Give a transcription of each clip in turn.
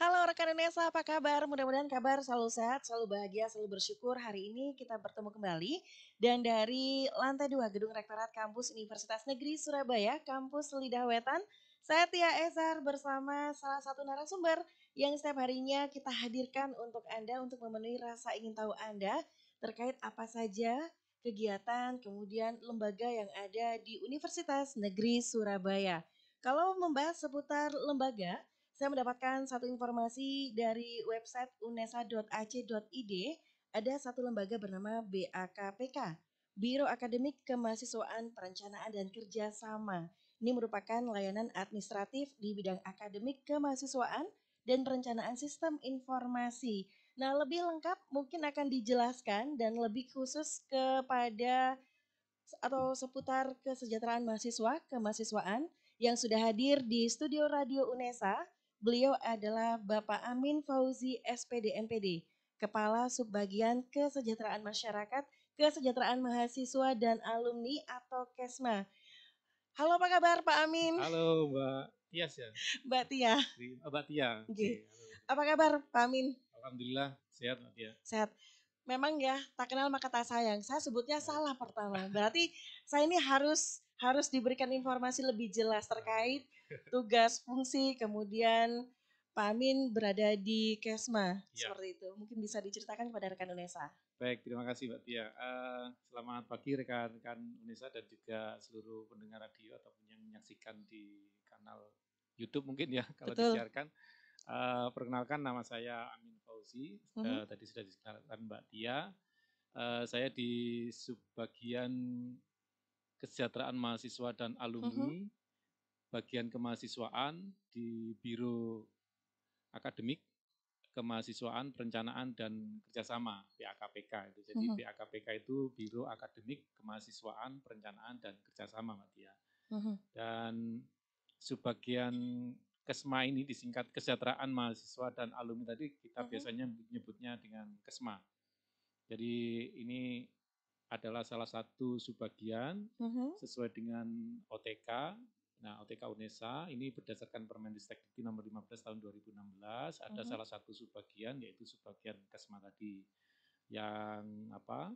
Halo rekan Inesa, apa kabar? Mudah-mudahan kabar selalu sehat, selalu bahagia, selalu bersyukur. Hari ini kita bertemu kembali dan dari lantai 2 Gedung Rektorat Kampus Universitas Negeri Surabaya, Kampus Lidah Wetan, saya Tia Ezar bersama salah satu narasumber yang setiap harinya kita hadirkan untuk Anda untuk memenuhi rasa ingin tahu Anda terkait apa saja kegiatan, kemudian lembaga yang ada di Universitas Negeri Surabaya. Kalau membahas seputar lembaga, saya mendapatkan satu informasi dari website unesa.ac.id, ada satu lembaga bernama BAKPK, Biro Akademik Kemahasiswaan Perencanaan dan Kerjasama. Ini merupakan layanan administratif di bidang akademik kemahasiswaan dan perencanaan sistem informasi. Nah, lebih lengkap mungkin akan dijelaskan dan lebih khusus kepada atau seputar kesejahteraan mahasiswa, kemahasiswaan yang sudah hadir di studio Radio UNESA. Beliau adalah Bapak Amin Fauzi SPD MPD, Kepala Subbagian Kesejahteraan Masyarakat, Kesejahteraan Mahasiswa dan Alumni atau KESMA. Halo apa kabar Pak Amin? Halo Mbak Tias ya? Mbak Tia. Mbak Tia. Oke. Apa kabar Pak Amin? Alhamdulillah sehat Nadia. Sehat. Memang ya tak kenal maka tak sayang. Saya sebutnya iya. salah pertama. Berarti saya ini harus harus diberikan informasi lebih jelas iya. terkait tugas, fungsi, kemudian Pak Amin berada di Kesma ya. seperti itu. Mungkin bisa diceritakan kepada rekan Unesa. Baik, terima kasih Mbak Tia. Uh, selamat pagi rekan-rekan Unesa dan juga seluruh pendengar radio ataupun yang menyaksikan di kanal YouTube mungkin ya kalau Betul. disiarkan. Eh, perkenalkan nama saya Amin Fauzi, mm -hmm. uh, tadi sudah dikenalkan Mbak Tia. Uh, saya di subbagian kesejahteraan mahasiswa dan alumni, mm -hmm. bagian kemahasiswaan di Biro Akademik Kemahasiswaan, Perencanaan dan Kerjasama (BAKPK). Itu jadi mm -hmm. BAKPK itu Biro Akademik Kemahasiswaan, Perencanaan dan Kerjasama, Mbak Tia. Mm -hmm. Dan subbagian KESMA ini disingkat Kesejahteraan Mahasiswa dan Alumni tadi kita biasanya menyebutnya dengan KESMA. Jadi ini adalah salah satu subbagian mm-hmm. sesuai dengan OTK. Nah, OTK UNESA ini berdasarkan Permendikbud nomor 15 tahun 2016 ada mm-hmm. salah satu subbagian yaitu subbagian KESMA tadi yang apa?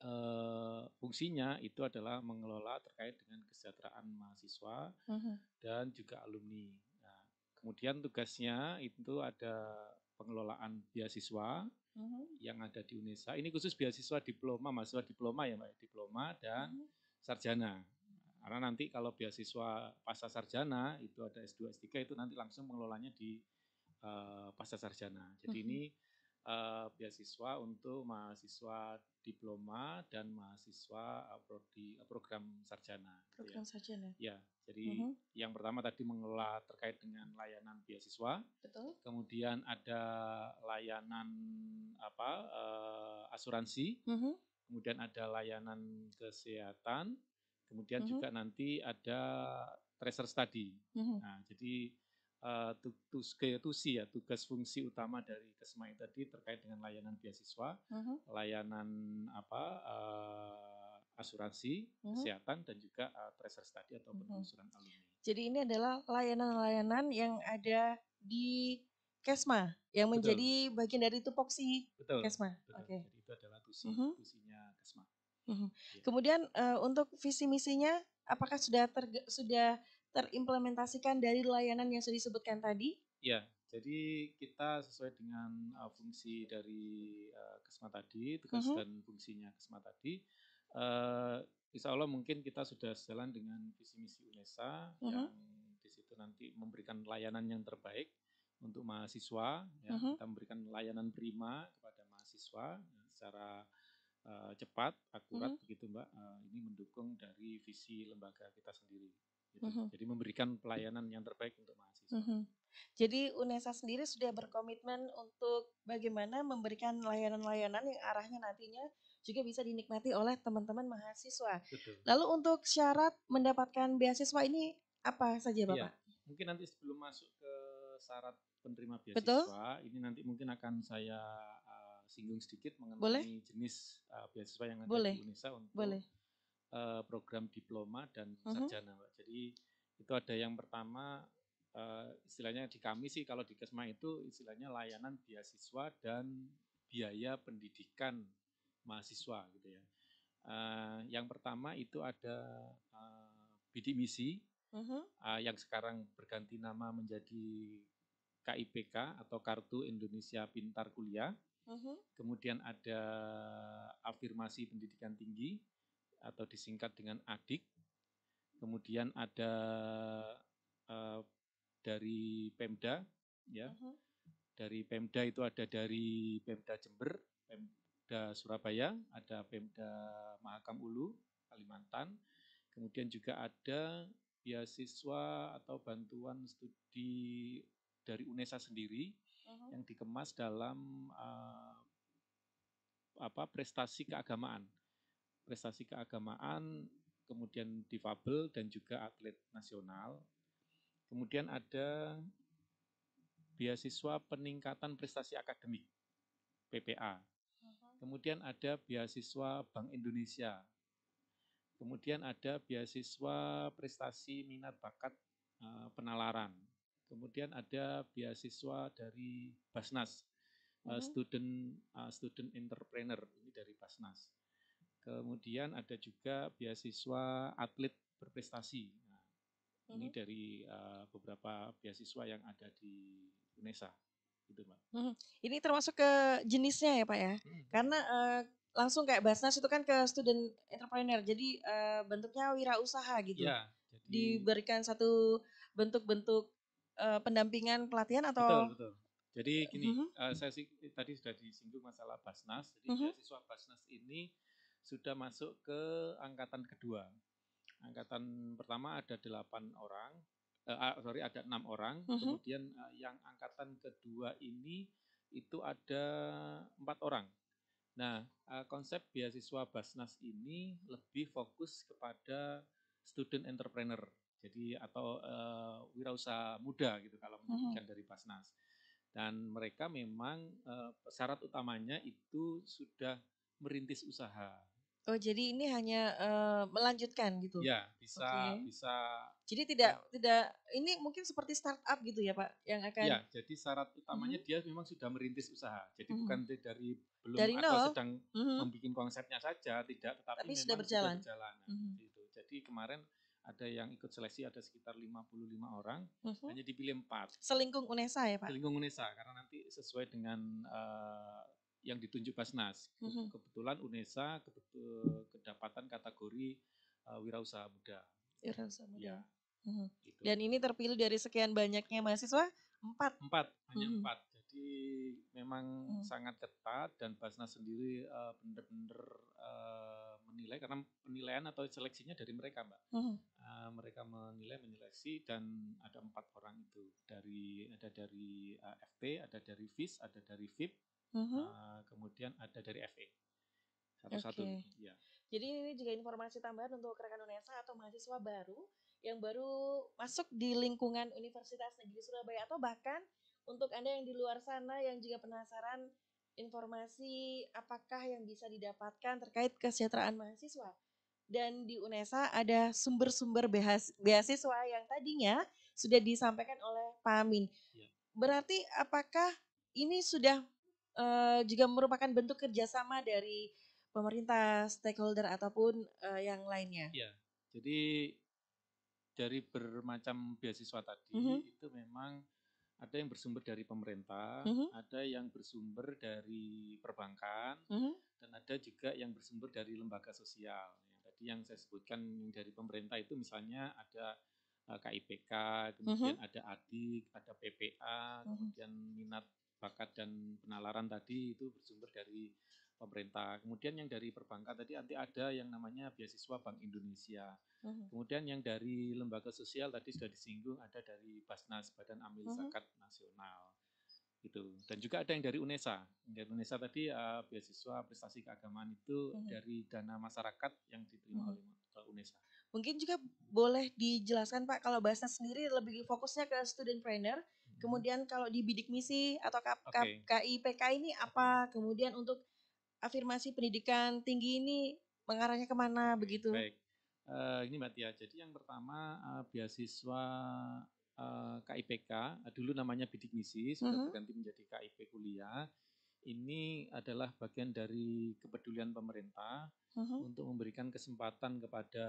Eh, fungsinya itu adalah mengelola terkait dengan kesejahteraan mahasiswa uh-huh. dan juga alumni. Nah, kemudian tugasnya itu ada pengelolaan beasiswa uh-huh. yang ada di UNESA. Ini khusus beasiswa diploma, mahasiswa diploma ya, Mbak, diploma dan uh-huh. sarjana. Karena nanti kalau beasiswa pasca sarjana itu ada S2, S3 itu nanti langsung mengelolanya di uh, eh, pasca sarjana. Jadi uh-huh. ini uh, beasiswa untuk mahasiswa diploma dan mahasiswa eh, prodi eh, program sarjana. Gitu ya. Program ya. sarjana. Ya, jadi uh mm-hmm. -huh. yang pertama tadi mengelola terkait dengan layanan beasiswa. Betul. Kemudian ada layanan apa uh, asuransi. Uh mm-hmm. -huh. Kemudian ada layanan kesehatan. Kemudian uh mm-hmm. -huh. juga nanti ada tracer study. Uh -huh. Nah, jadi Eh, ya tugas fungsi utama dari kesemai tadi terkait dengan layanan beasiswa, uh-huh. layanan apa uh, asuransi, uh-huh. kesehatan dan juga uh, eh, tracer study atau mhm. penelusuran uh-huh. alumni. Jadi ini adalah layanan-layanan yang ada di Kesma yang betul. menjadi bagian dari tupoksi betul, Kesma. Betul. Oke. Okay. Jadi itu adalah tusi uh-huh. tusinya Kesma. Uh-huh. Kemudian uh, untuk visi misinya apakah sudah sudah terimplementasikan dari layanan yang sudah disebutkan tadi? Ya, jadi kita sesuai dengan uh, fungsi dari uh, KESMA tadi, tugas uh mm-hmm. -huh. dan fungsinya KESMA tadi. Uh, insya Allah mungkin kita sudah sejalan dengan visi misi UNESA uh mm-hmm. -huh. yang di situ nanti memberikan layanan yang terbaik untuk mahasiswa. Ya, uh mm-hmm. -huh. Kita memberikan layanan prima kepada mahasiswa secara uh, cepat, akurat, uh -huh. begitu Mbak. Uh, ini mendukung dari visi lembaga kita sendiri. Gitu. mm -hmm. Jadi memberikan pelayanan yang terbaik untuk mahasiswa. Mm -hmm. Jadi UNESA sendiri sudah berkomitmen untuk bagaimana memberikan layanan-layanan yang arahnya nantinya juga bisa dinikmati oleh teman-teman mahasiswa. Betul. Lalu untuk syarat mendapatkan beasiswa ini apa saja Bapak? Iya. mungkin nanti sebelum masuk ke syarat penerima beasiswa, Betul? ini nanti mungkin akan saya eh, singgung sedikit mengenai Boleh? jenis uh, beasiswa yang ada Boleh. di UNESA untuk Boleh uh, program diploma dan uh mhm. -huh. sarjana, Jadi itu ada yang pertama uh, istilahnya di kami sih kalau di Kesma itu istilahnya layanan beasiswa dan biaya pendidikan mahasiswa gitu ya. Uh, yang pertama itu ada uh, bidik misi uh -huh. uh, yang sekarang berganti nama menjadi KIPK atau Kartu Indonesia Pintar Kuliah. Uh mhm. -huh. Kemudian ada afirmasi pendidikan tinggi atau disingkat dengan adik. Kemudian ada uh, dari Pemda, ya. Uh mm-hmm. -huh. Dari Pemda itu ada dari Pemda Jember, Pemda Surabaya, ada Pemda Mahakam Ulu, Kalimantan. Kemudian juga ada beasiswa atau bantuan studi dari UNESA sendiri uh mm-hmm. -huh. yang dikemas dalam uh, apa prestasi keagamaan prestasi keagamaan, kemudian difabel dan juga atlet nasional. Kemudian ada beasiswa peningkatan prestasi akademik, PPA. Mhm. Kemudian ada beasiswa Bank Indonesia. Kemudian ada beasiswa prestasi minat bakat eh, penalaran. Kemudian ada beasiswa dari Basnas, uh, student uh, student entrepreneur ini dari Basnas. Kemudian ada juga beasiswa atlet berprestasi. Nah, mm-hmm. Ini mhm. dari uh, beberapa beasiswa yang ada di UNESA, gitu mbak. hmm Ini termasuk ke jenisnya ya pak ya, hmm karena uh, langsung kayak Basnas itu kan ke student entrepreneur, jadi uh, bentuknya wirausaha gitu. Ya, jadi... Diberikan satu bentuk-bentuk uh, pendampingan pelatihan atau? Betul, betul. Jadi gini, uh -huh. uh, saya sih tadi sudah disinggung masalah Basnas. Jadi uh mhm. -huh. beasiswa Basnas ini sudah masuk ke angkatan kedua. Angkatan pertama ada delapan orang, uh, sorry ada enam orang. Uh mhm. -huh. Kemudian uh, yang angkatan kedua ini itu ada empat orang. Nah, uh, konsep beasiswa Basnas ini lebih fokus kepada student entrepreneur, jadi atau uh, wirausaha muda gitu kalau menurut uh mhm. -huh. dari Basnas. Dan mereka memang uh, syarat utamanya itu sudah merintis usaha. Oh, jadi ini hanya uh, melanjutkan gitu? Ya bisa okay. bisa Jadi tidak ya. tidak ini mungkin seperti startup gitu ya, Pak, yang akan Ya jadi syarat utamanya -hmm. dia memang sudah merintis usaha. Jadi -hmm. bukan dari belum Dari atau nol? sedang -hmm. membuat konsepnya saja, tidak, tetapi Tapi sudah berjalan. sudah berjalan? mm -hmm. Jadi kemarin ada yang ikut seleksi ada sekitar 55 orang, mhm. hanya dipilih empat. Selingkung UNESA ya, Pak? Selingkung UNESA karena nanti sesuai dengan, yang ditunjuk Basnas. Mm-hmm. Kebetulan UNESA kebetul, kedapatan kategori uh, wirausaha muda. Wirausaha muda. Ya. Gitu. Dan ini terpilih dari sekian banyaknya mahasiswa empat. Empat, hanya mm-hmm. empat. Jadi memang mm. sangat ketat dan Basnas sendiri uh, benar-benar uh, menilai karena penilaian atau seleksinya dari mereka, Mbak. Uh, mereka menilai menyeleksi dan ada empat orang itu dari ada dari uh, FT, ada dari FIS, ada dari VIP. Mm-hmm. Uh, kemudian ada dari FE. Satu-satu. Okay. Ya. Jadi ini juga informasi tambahan untuk rekan UNESA atau mahasiswa baru yang baru masuk di lingkungan Universitas Negeri Surabaya atau bahkan untuk Anda yang di luar sana yang juga penasaran informasi apakah yang bisa didapatkan terkait kesejahteraan mahasiswa. Dan di UNESA ada sumber-sumber beasiswa yang tadinya sudah disampaikan oleh Pak Amin. Iya. Berarti apakah ini sudah uh, juga merupakan bentuk kerjasama dari pemerintah, stakeholder ataupun uh, yang lainnya. Iya, jadi dari bermacam beasiswa tadi mm -hmm. itu memang ada yang bersumber dari pemerintah, mm -hmm. ada yang bersumber dari perbankan, mm -hmm. dan ada juga yang bersumber dari lembaga sosial. tadi yang saya sebutkan dari pemerintah itu misalnya ada KIPK, eh, mm-hmm. kemudian mm -hmm. ada ADIK, ada PPA, mm -hmm. kemudian minat bakat dan penalaran tadi itu bersumber dari pemerintah. Kemudian yang dari perbankan tadi nanti ada yang namanya beasiswa Bank Indonesia. Mhm. Kemudian yang dari lembaga sosial tadi sudah disinggung ada dari Basnas Badan Amil mhm. Zakat Nasional gitu. Dan juga ada yang dari UNESA. Yang dari UNESA tadi uh, beasiswa prestasi keagamaan itu mhm. dari dana masyarakat yang diterima oleh UNESA. Mungkin juga boleh dijelaskan Pak kalau Basnas sendiri lebih fokusnya ke student trainer, Kemudian kalau di bidik misi atau KIPK okay. KIPK ini apa? Kemudian untuk afirmasi pendidikan tinggi ini mengarahnya kemana begitu? Baik, uh, eh, ini Mbak Tia. Jadi yang pertama uh, beasiswa uh, eh, KIPK uh, dulu namanya bidik misi sudah uh mm-hmm. -huh. berganti menjadi KIP kuliah. Ini adalah bagian dari kepedulian pemerintah uh mm-hmm. -huh. untuk memberikan kesempatan kepada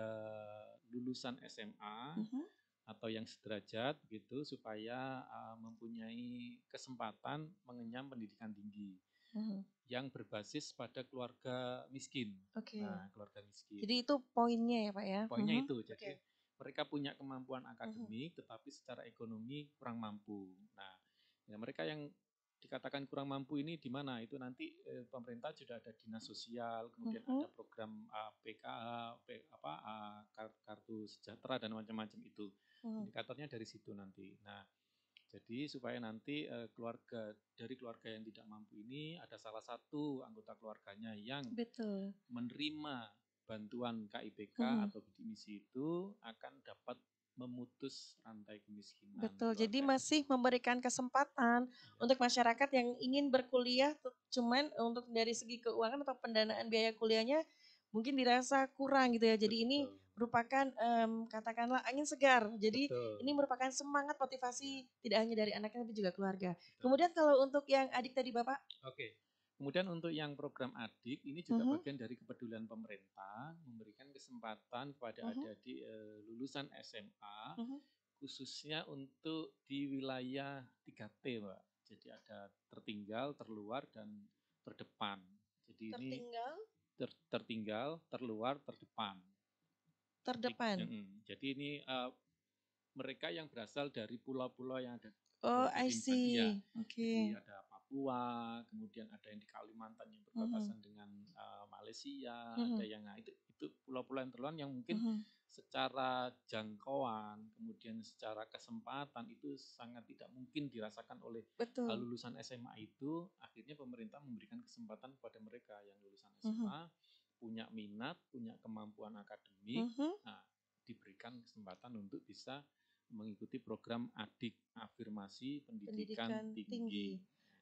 lulusan SMA. Uh mm-hmm. -huh atau yang sederajat gitu supaya uh, mempunyai kesempatan mengenyam pendidikan tinggi hmm. yang berbasis pada keluarga miskin. Okay. Nah, keluarga miskin. Jadi itu poinnya ya, Pak ya. Poinnya hmm. itu. Jadi okay. mereka punya kemampuan hmm. akademik hmm. tetapi secara ekonomi kurang mampu. Nah, ya mereka yang dikatakan kurang mampu ini di mana itu nanti eh, pemerintah sudah ada dinas sosial kemudian mm -hmm. ada program uh, ah, PKH P, apa uh, kartu sejahtera dan macam-macam itu mm. indikatornya dari situ nanti nah jadi supaya nanti uh, keluarga dari keluarga yang tidak mampu ini ada salah satu anggota keluarganya yang Betul. menerima bantuan KIPK mm. atau bidik misi itu akan dapat memutus rantai kemiskinan. Betul. Gitu jadi masih memberikan kesempatan iya. untuk masyarakat yang ingin berkuliah cuman untuk dari segi keuangan atau pendanaan biaya kuliahnya mungkin dirasa kurang gitu ya. Jadi Betul. ini merupakan um, katakanlah angin segar. Jadi Betul. ini merupakan semangat motivasi iya. tidak hanya dari anaknya tapi juga keluarga. Kemudian kalau untuk yang adik tadi Bapak? Oke. Okay. Kemudian untuk yang program adik ini juga uh mhm. -huh. bagian dari kepedulian pemerintah memberikan kesempatan kepada mm-hmm. adik e, eh, lulusan SMA uh mhm. -huh. khususnya untuk di wilayah 3T, Pak. Jadi ada tertinggal, terluar dan terdepan. Jadi tertinggal? ini ter, tertinggal, terluar, terdepan. Terdepan. Jadi, mm, jadi ini uh, mereka yang berasal dari pulau-pulau yang ada Oh, I see. Oke. Okay. Jadi ada Papua, kemudian ada yang di Kalimantan yang berbatasan mm -hmm. dengan uh, Malaysia, mm -hmm. ada yang nah, itu itu pulau-pulau yang terluar yang mungkin mm -hmm. secara jangkauan, kemudian secara kesempatan itu sangat tidak mungkin dirasakan oleh Betul. Eh, lulusan SMA itu. Akhirnya pemerintah memberikan kesempatan kepada mereka yang lulusan SMA mm -hmm. punya minat, punya kemampuan akademik, mm -hmm. nah, diberikan kesempatan untuk bisa mengikuti program adik afirmasi pendidikan, pendidikan tinggi. tinggi.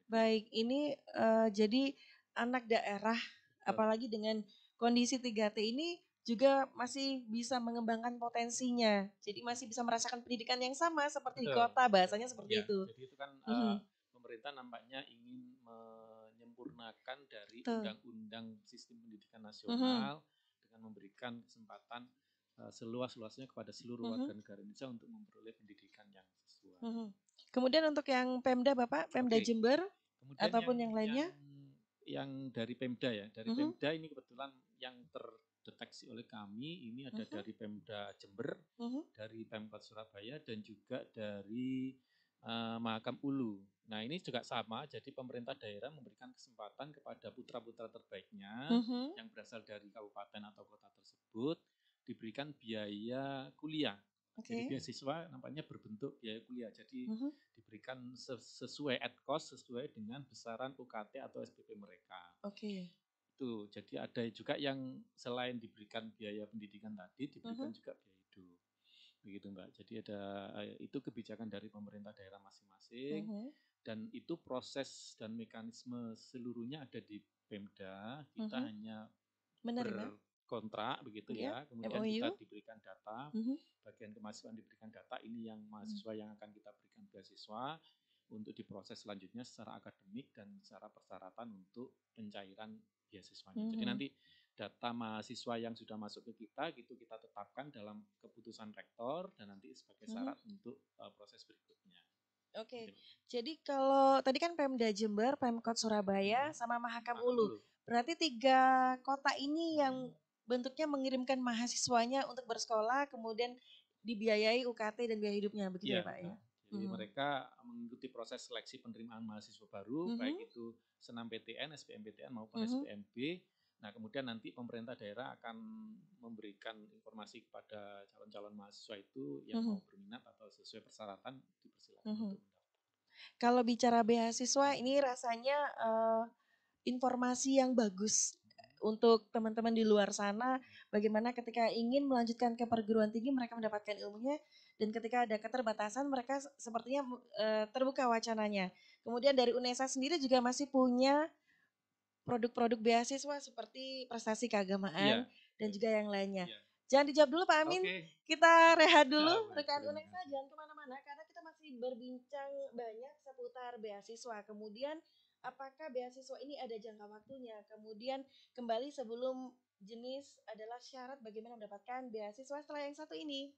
Baik, ini uh, jadi anak daerah, apalagi dengan kondisi 3T ini juga masih bisa mengembangkan potensinya. Jadi masih bisa merasakan pendidikan yang sama seperti di kota, bahasanya seperti Ya, itu. jadi itu kan mhm. pemerintah nampaknya ingin menyempurnakan dari undang-undang sistem pendidikan nasional mhm. dengan memberikan kesempatan, uh, seluas-luasnya kepada seluruh mhm. warga negara Indonesia untuk memperoleh pendidikan yang sesuai. Mm-hmm. Kemudian untuk yang Pemda Bapak, Pemda okay. Jember? Kemudian ataupun yang, yang lainnya yang, yang dari Pemda ya. Dari uh mm-hmm. -huh. Pemda ini kebetulan yang terdeteksi oleh kami ini ada uh mm-hmm. -huh. dari Pemda Jember, uh mm-hmm. -huh. dari Pemkot Surabaya dan juga dari uh, Mahakam Ulu. Nah ini juga sama, jadi pemerintah daerah memberikan kesempatan kepada putra-putra terbaiknya uh -huh. yang berasal dari kabupaten atau kota tersebut diberikan biaya kuliah Okay. Jadi beasiswa nampaknya berbentuk biaya kuliah. Jadi uh-huh. diberikan sesuai at cost sesuai dengan besaran UKT atau SPP mereka. Oke. Okay. Itu. Jadi ada juga yang selain diberikan biaya pendidikan tadi diberikan uh-huh. juga biaya hidup. Begitu Mbak. Jadi ada eh, itu kebijakan dari pemerintah daerah masing-masing uh-huh. dan itu proses dan mekanisme seluruhnya ada di Pemda. Kita uh-huh. hanya ber, kontrak begitu yeah. ya. Kemudian MOU. kita diberikan data, mm -hmm. bagian kemahasiswaan diberikan data ini yang mhm. mahasiswa mm -hmm. yang akan kita berikan beasiswa untuk diproses selanjutnya secara akademik dan secara persyaratan untuk pencairan beasiswa Mm -hmm. Jadi mhm. nanti data mahasiswa yang sudah masuk ke kita gitu kita tetapkan dalam keputusan rektor dan nanti sebagai mhm. syarat mm -hmm. untuk uh, proses berikutnya. Oke. Okay. Gitu. Jadi kalau tadi kan Pemda Jember, Pemkot Surabaya sama Mahakam Ulu. Berarti tiga kota ini yang bentuknya mengirimkan mahasiswanya untuk bersekolah kemudian dibiayai UKT dan biaya hidupnya begitu ya, ya Pak ya. Jadi mm-hmm. mereka mengikuti proses seleksi penerimaan mahasiswa baru mm-hmm. baik itu senam PTN, SBMPTN maupun mm-hmm. SPMB. Nah, kemudian nanti pemerintah daerah akan memberikan informasi kepada calon-calon mahasiswa itu yang mm-hmm. mau berminat atau sesuai persyaratan dipersilakan mm-hmm. untuk mendaftar. Kalau bicara beasiswa ini rasanya uh, informasi yang bagus untuk teman-teman di luar sana bagaimana ketika ingin melanjutkan ke perguruan tinggi mereka mendapatkan ilmunya dan ketika ada keterbatasan mereka sepertinya e, terbuka wacananya. Kemudian dari UNESA sendiri juga masih punya produk-produk beasiswa seperti prestasi keagamaan yeah. dan juga yang lainnya. Yeah. Jangan dijawab dulu Pak Amin. Okay. Kita rehat dulu nah, rekan UNESA jangan kemana-mana karena kita masih berbincang banyak seputar beasiswa. Kemudian apakah beasiswa ini ada jangka waktunya? Kemudian kembali sebelum jenis adalah syarat bagaimana mendapatkan beasiswa setelah yang satu ini.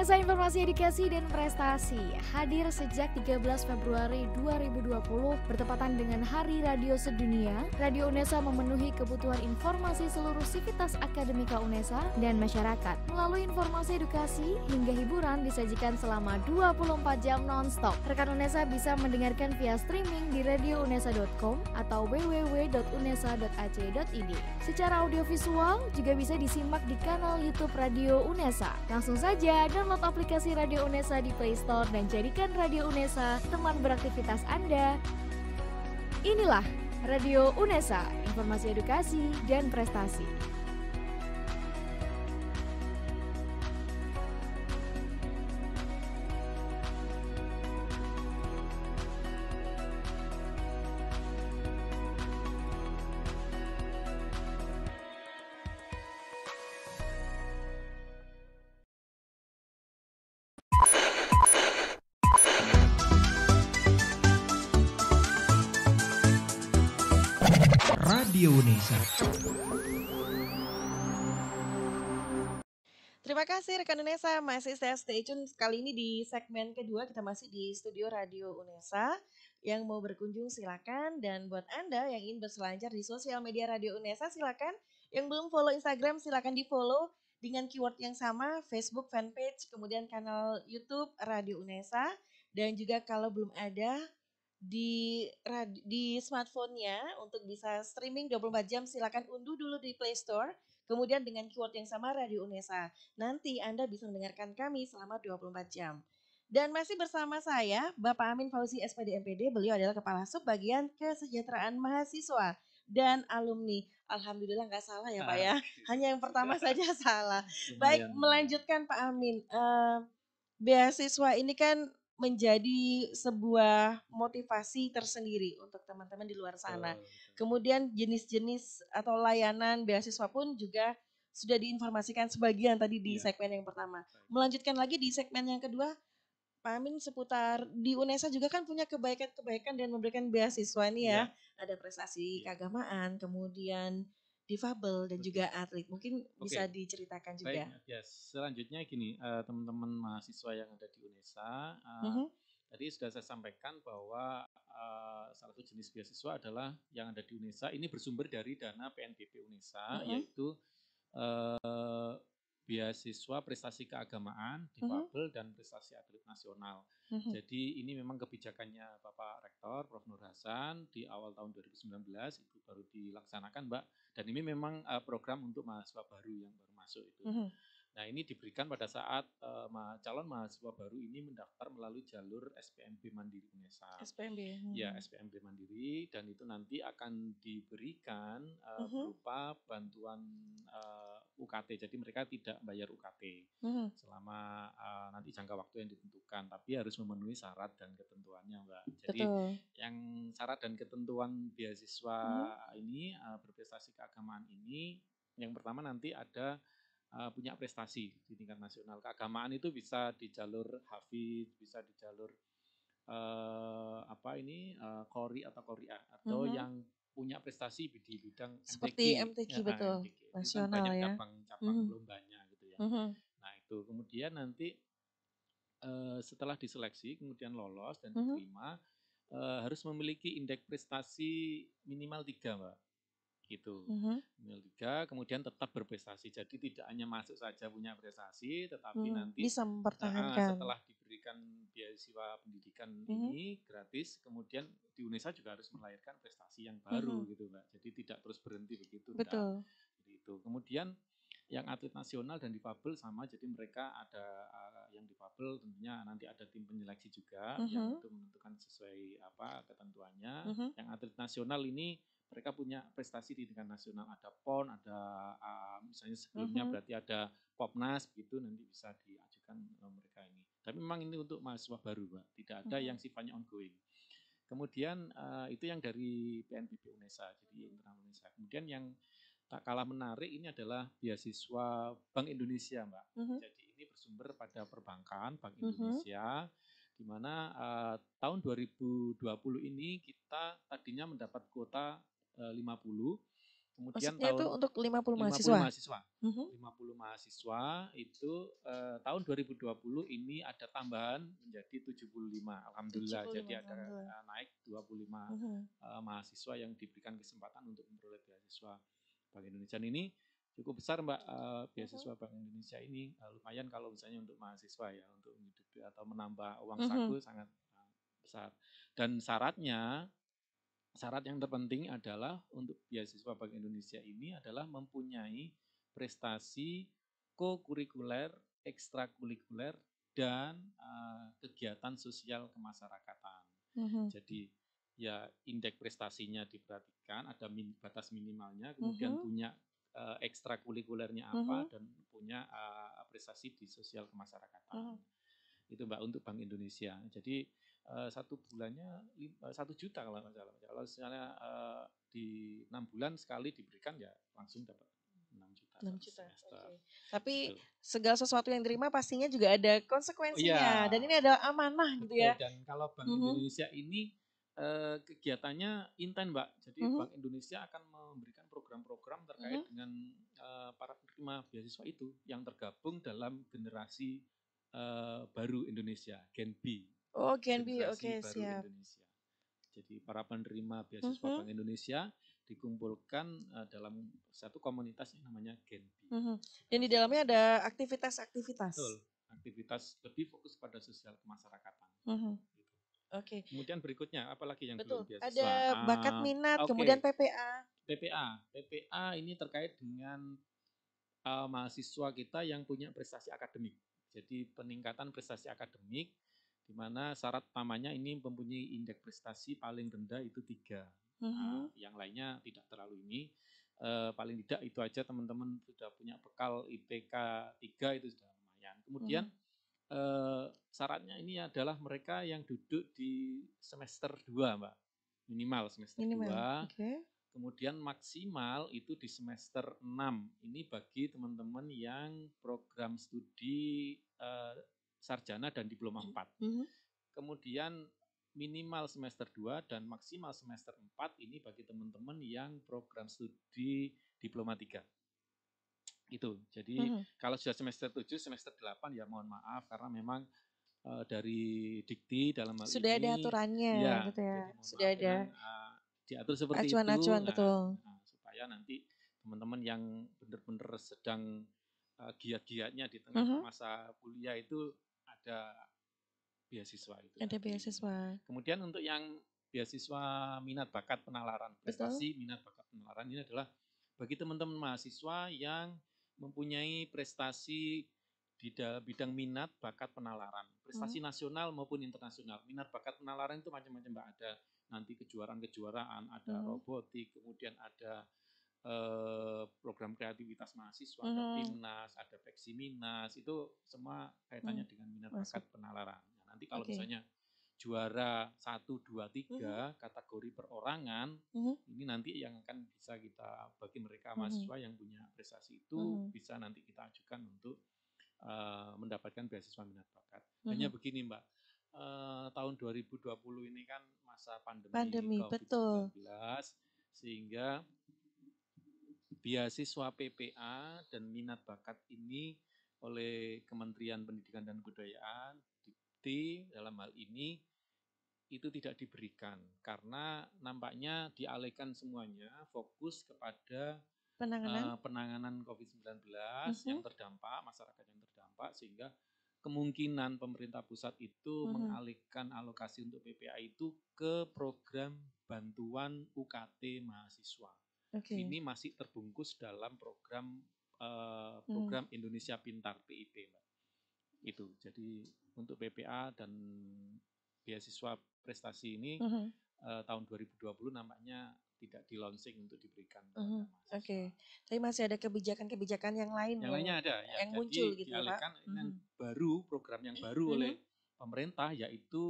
Pemirsa informasi edukasi dan prestasi hadir sejak 13 Februari 2020 bertepatan dengan Hari Radio Sedunia. Radio UNESA memenuhi kebutuhan informasi seluruh sivitas akademika UNESA dan masyarakat. Melalui informasi edukasi hingga hiburan disajikan selama 24 jam nonstop. Rekan UNESA bisa mendengarkan via streaming di radiounesa.com atau www.unesa.ac.id. Secara audiovisual juga bisa disimak di kanal YouTube Radio UNESA. Langsung saja dan Download aplikasi Radio Unesa di Play Store dan jadikan Radio Unesa teman beraktivitas Anda. Inilah Radio Unesa, informasi edukasi dan prestasi. kasih rekan Unesa, masih saya stay tune kali ini di segmen kedua kita masih di studio Radio Unesa. Yang mau berkunjung silakan dan buat Anda yang ingin berselancar di sosial media Radio Unesa silakan. Yang belum follow Instagram silakan di-follow dengan keyword yang sama Facebook fanpage, kemudian kanal YouTube Radio Unesa dan juga kalau belum ada di di smartphone-nya untuk bisa streaming 24 jam silakan unduh dulu di Play Store Kemudian dengan keyword yang sama Radio UNESA. Nanti Anda bisa mendengarkan kami selama 24 jam. Dan masih bersama saya, Bapak Amin Fauzi SPD MPD, beliau adalah Kepala Subbagian Kesejahteraan Mahasiswa dan Alumni. Alhamdulillah nggak salah ya Pak ya, ah, hanya yang pertama iya. saja salah. Baik, melanjutkan Pak Amin. Uh, beasiswa ini kan menjadi sebuah motivasi tersendiri untuk teman-teman di luar sana. Kemudian jenis-jenis atau layanan beasiswa pun juga sudah diinformasikan sebagian tadi di ya. segmen yang pertama. Melanjutkan lagi di segmen yang kedua, Pak Amin seputar di UNESA juga kan punya kebaikan-kebaikan dan memberikan beasiswa nih ya. ya. Ada prestasi iya. keagamaan, kemudian difabel dan Betul. juga atlet. Mungkin okay. bisa diceritakan juga. Baik, yes. Selanjutnya gini, teman eh, teman-teman mahasiswa yang ada di UNESA, uh, mm -hmm. tadi sudah saya sampaikan bahwa uh, salah satu jenis beasiswa adalah yang ada di UNESA. Ini bersumber dari dana PNBP UNESA, mm -hmm. yaitu uh, beasiswa prestasi keagamaan di mm-hmm. dan prestasi atlet nasional. mm Jadi ini memang kebijakannya Bapak Rektor Prof Nur Hasan di awal tahun 2019 itu baru dilaksanakan, Mbak. Dan ini memang uh, program untuk mahasiswa baru yang baru masuk itu. mm Nah, ini diberikan pada saat uh, calon mahasiswa baru ini mendaftar melalui jalur SPMB Mandiri UNESA. SPMB. Hmm. Ya, SPMB Mandiri dan itu nanti akan diberikan uh, berupa bantuan uh, UKT. Jadi mereka tidak bayar UKT hmm. selama uh, nanti jangka waktu yang ditentukan, tapi harus memenuhi syarat dan ketentuannya, Mbak. Jadi Betul. yang syarat dan ketentuan beasiswa hmm. ini uh, berprestasi keagamaan ini yang pertama nanti ada uh, punya prestasi di tingkat nasional. Keagamaan itu bisa di jalur hafid, bisa di jalur uh, apa ini uh, kori atau koria atau hmm. yang punya prestasi di bidang seperti MTG, MTG ya, ah, betul MTG. Kan nasional banyak ya cabang-cabang mm -hmm. lombanya gitu ya. Mm -hmm. Nah itu kemudian nanti uh, setelah diseleksi kemudian lolos dan mm -hmm. uh, harus memiliki indeks prestasi minimal tiga mbak gitu mm-hmm. minimal tiga kemudian tetap berprestasi jadi tidak hanya masuk saja punya prestasi tetapi mm, nanti bisa ah, ah, mempertahankan nah, setelah diberikan biaya pendidikan mm -hmm. ini gratis, kemudian di UNESA juga harus melahirkan prestasi yang baru mm -hmm. gitu, Mbak. Jadi tidak terus berhenti begitu. Betul. jadi itu. Kemudian yang atlet nasional dan difabel sama, jadi mereka ada eh, yang difabel tentunya nanti ada tim penyeleksi juga mm -hmm. yang itu menentukan sesuai apa ketentuannya. Mm -hmm. Yang atlet nasional ini mereka punya prestasi di tingkat nasional, ada PON, ada uh, misalnya sebelumnya uh mhm. -huh. berarti ada POPNAS begitu nanti bisa diajukan eh, mereka ini. Tapi memang ini untuk mahasiswa baru, Pak. Tidak ada mm-hmm. yang sifatnya ongoing. Kemudian uh, itu yang dari PNBP UNESA, jadi internal UNESA. Kemudian yang tak kalah menarik ini adalah beasiswa Bank Indonesia, Mbak. Mm -hmm. Jadi ini bersumber pada perbankan Bank mm-hmm. Indonesia, mm -hmm. di mana uh, tahun 2020 ini kita tadinya mendapat kuota eh, uh, 50, Kemudian tahun itu untuk 50 mahasiswa. 50 mahasiswa. Mm -hmm. 50 mahasiswa itu eh, tahun 2020 ini ada tambahan menjadi 75. Alhamdulillah. 75, Jadi ada eh, naik 25 mm -hmm. eh, mahasiswa yang diberikan kesempatan untuk memperoleh beasiswa Bank Indonesia ini cukup besar Mbak eh, beasiswa mhm. Bank Indonesia ini eh, lumayan kalau misalnya untuk mahasiswa ya untuk menghidupi atau menambah uang mm -hmm. saku sangat eh, besar. Dan syaratnya syarat yang terpenting adalah untuk beasiswa Bank Indonesia ini adalah mempunyai prestasi kokurikuler, ekstrakurikuler dan uh, kegiatan sosial kemasyarakatan. Mm -hmm. Jadi ya indeks prestasinya diperhatikan, ada min batas minimalnya, kemudian mm -hmm. punya uh, eh, ekstrakurikulernya apa mm -hmm. dan punya uh, prestasi di sosial kemasyarakatan. Mm -hmm. Itu Mbak untuk Bank Indonesia. Jadi Eh, satu bulannya eh, satu juta kalau nggak salah. Kalau misalnya eh, di enam bulan sekali diberikan ya langsung dapat 6 juta. 6 juta. Okay. Tapi gitu. segala sesuatu yang diterima pastinya juga ada konsekuensinya oh, iya. dan ini ada amanah gitu ya. Dan kalau Bank uh mhm. -huh. Indonesia ini eh, kegiatannya intens Mbak. Jadi uh mhm. -huh. Bank Indonesia akan memberikan program-program terkait uh mhm. -huh. dengan para penerima beasiswa itu yang tergabung dalam generasi baru Indonesia, Gen B. Oh, GNB, oke, okay, siap. Indonesia. Jadi para penerima beasiswa -huh. Mm-hmm. Bank Indonesia dikumpulkan uh, dalam satu komunitas yang namanya GENBI. -huh. Mm-hmm. Dan di dalamnya ada aktivitas-aktivitas. Betul. Aktivitas lebih fokus pada sosial kemasyarakatan. Mhm. gitu. Oke, Kemudian berikutnya apalagi yang betul. belum biasa? Ada bakat ah, minat, kemudian PPA. PPA. PPA ini terkait dengan uh, mahasiswa kita yang punya prestasi akademik. Jadi peningkatan prestasi akademik di mana syarat utamanya ini mempunyai indeks prestasi paling rendah itu tiga. Mhm. nah, yang lainnya tidak terlalu ini. E, paling tidak itu aja teman-teman sudah punya bekal IPK 3 itu sudah lumayan. Kemudian e, syaratnya ini adalah mereka yang duduk di semester 2, Mbak. Minimal semester dua, 2. Okay. Kemudian maksimal itu di semester 6. Ini bagi teman-teman yang program studi e, sarjana dan diploma 4. Mm -hmm. Kemudian minimal semester 2 dan maksimal semester 4 ini bagi teman-teman yang program studi diploma 3. Itu. Jadi mm -hmm. kalau sudah semester 7, semester 8 ya mohon maaf karena memang uh, dari dikti dalam hal sudah ini, ada aturannya ya, gitu ya. Sudah ada dengan, uh, diatur seperti acuan, itu. Acuan, nah, betul. Nah, supaya nanti teman-teman yang benar-benar sedang uh, giat-giatnya di tengah uh mm-hmm. -huh. masa kuliah itu ada beasiswa itu. Ada beasiswa. Kemudian untuk yang beasiswa minat bakat penalaran prestasi Betul. minat bakat penalaran ini adalah bagi teman-teman mahasiswa yang mempunyai prestasi di dalam bidang minat bakat penalaran prestasi hmm. nasional maupun internasional minat bakat penalaran itu macam-macam mbak ada nanti kejuaraan-kejuaraan ada hmm. robotik kemudian ada Eh, program kreativitas mahasiswa, ada hmm. timnas, ada minas itu semua kaitannya hmm. dengan minat bakat penalaran. Nah, nanti kalau okay. misalnya juara 1, 2, 3 mm kategori perorangan mm ini nanti yang akan bisa kita bagi mereka mm mahasiswa yang punya prestasi itu mm bisa nanti kita ajukan untuk uh, mendapatkan beasiswa minat bakat mm hanya begini mbak uh, tahun 2020 ini kan masa pandemi, pandemi COVID-19 sehingga beasiswa PPA dan minat bakat ini oleh Kementerian Pendidikan dan Kebudayaan Dikti dalam hal ini itu tidak diberikan karena nampaknya dialihkan semuanya fokus kepada penanganan uh, penanganan COVID-19 uh -huh. yang terdampak masyarakat yang terdampak sehingga kemungkinan pemerintah pusat itu uh mhm. -huh. mengalihkan alokasi untuk PPA itu ke program bantuan UKT mahasiswa okay. ini masih terbungkus dalam program uh, program hmm. Indonesia Pintar PIP mbak itu jadi untuk PPA dan beasiswa prestasi ini uh -huh. uh, tahun 2020 namanya tidak di launching untuk diberikan uh mm-hmm. -huh. Oke, okay. tapi masih ada kebijakan-kebijakan yang lain yang ya, lainnya ada ya. yang jadi muncul gitu ya, Pak. yang uh mm-hmm. -huh. baru program yang baru uh mm-hmm. -huh. oleh pemerintah yaitu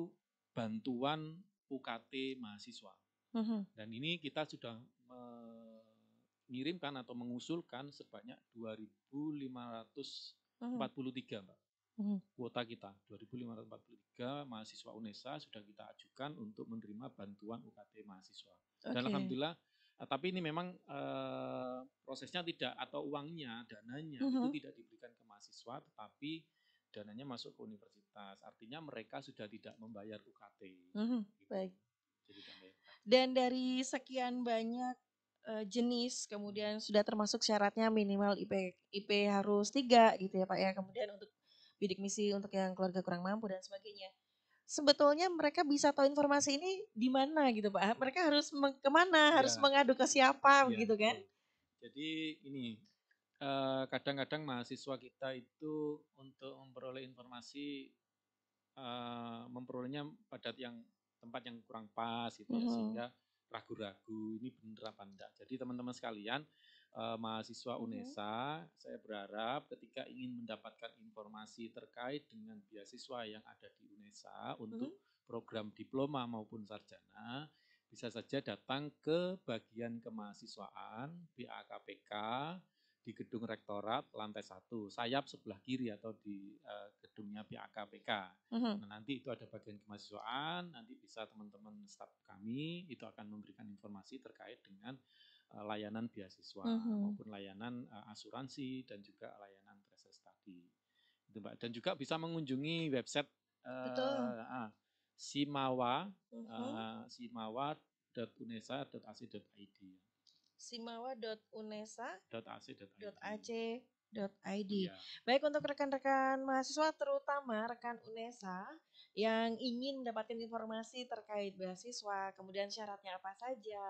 bantuan UKT mahasiswa. Uh -huh. Dan ini kita sudah uh, mengirimkan atau mengusulkan sebanyak 2.543 Mbak. Mm-hmm. Kuota kita 2.543 mahasiswa UNESA sudah kita ajukan untuk menerima bantuan UKT mahasiswa. Okay. Dan alhamdulillah eh, tapi ini memang uh, prosesnya tidak atau uangnya, dananya uh -huh. itu mm-hmm. tidak diberikan ke mahasiswa tetapi dananya masuk ke universitas. Artinya mereka sudah tidak membayar UKT. Uh -huh. Baik. dan dari sekian banyak Eh, jenis, kemudian sudah termasuk syaratnya minimal IP IP harus tiga gitu ya Pak ya. Kemudian untuk bidik misi untuk yang keluarga kurang mampu dan sebagainya. Sebetulnya mereka bisa tahu informasi ini di mana gitu Pak. Mereka harus kemana, iya. harus mengadu ke siapa ya. gitu kan. Jadi ini eh, kadang-kadang mahasiswa kita itu untuk memperoleh informasi eh, memperolehnya pada yang tempat yang kurang pas gitu ya, mhm. sehingga ragu-ragu ini bener apa enggak. Jadi teman-teman sekalian, eh, mahasiswa mm-hmm. UNESA, hmm. saya berharap ketika ingin mendapatkan informasi terkait dengan beasiswa yang ada di UNESA hmm. untuk program diploma maupun sarjana, bisa saja datang ke bagian kemahasiswaan BAKPK di gedung rektorat lantai satu sayap sebelah kiri atau di uh, gedungnya PAKPK. Uh-huh. Mhm. Nah nanti itu ada bagian kemahasiswaan, nanti bisa teman-teman staf kami itu akan memberikan informasi terkait dengan uh, layanan beasiswa uh-huh. maupun layanan uh, asuransi dan juga layanan proses tadi. Itu mbak dan juga bisa mengunjungi website uh, Uh, ah, Simawa uh-huh. Mhm. uh, Simawa.unesa.ac.id simawa.unesa.ac.ac.id. Iya. Baik untuk rekan-rekan mahasiswa terutama rekan UNESA yang ingin mendapatkan informasi terkait beasiswa, kemudian syaratnya apa saja.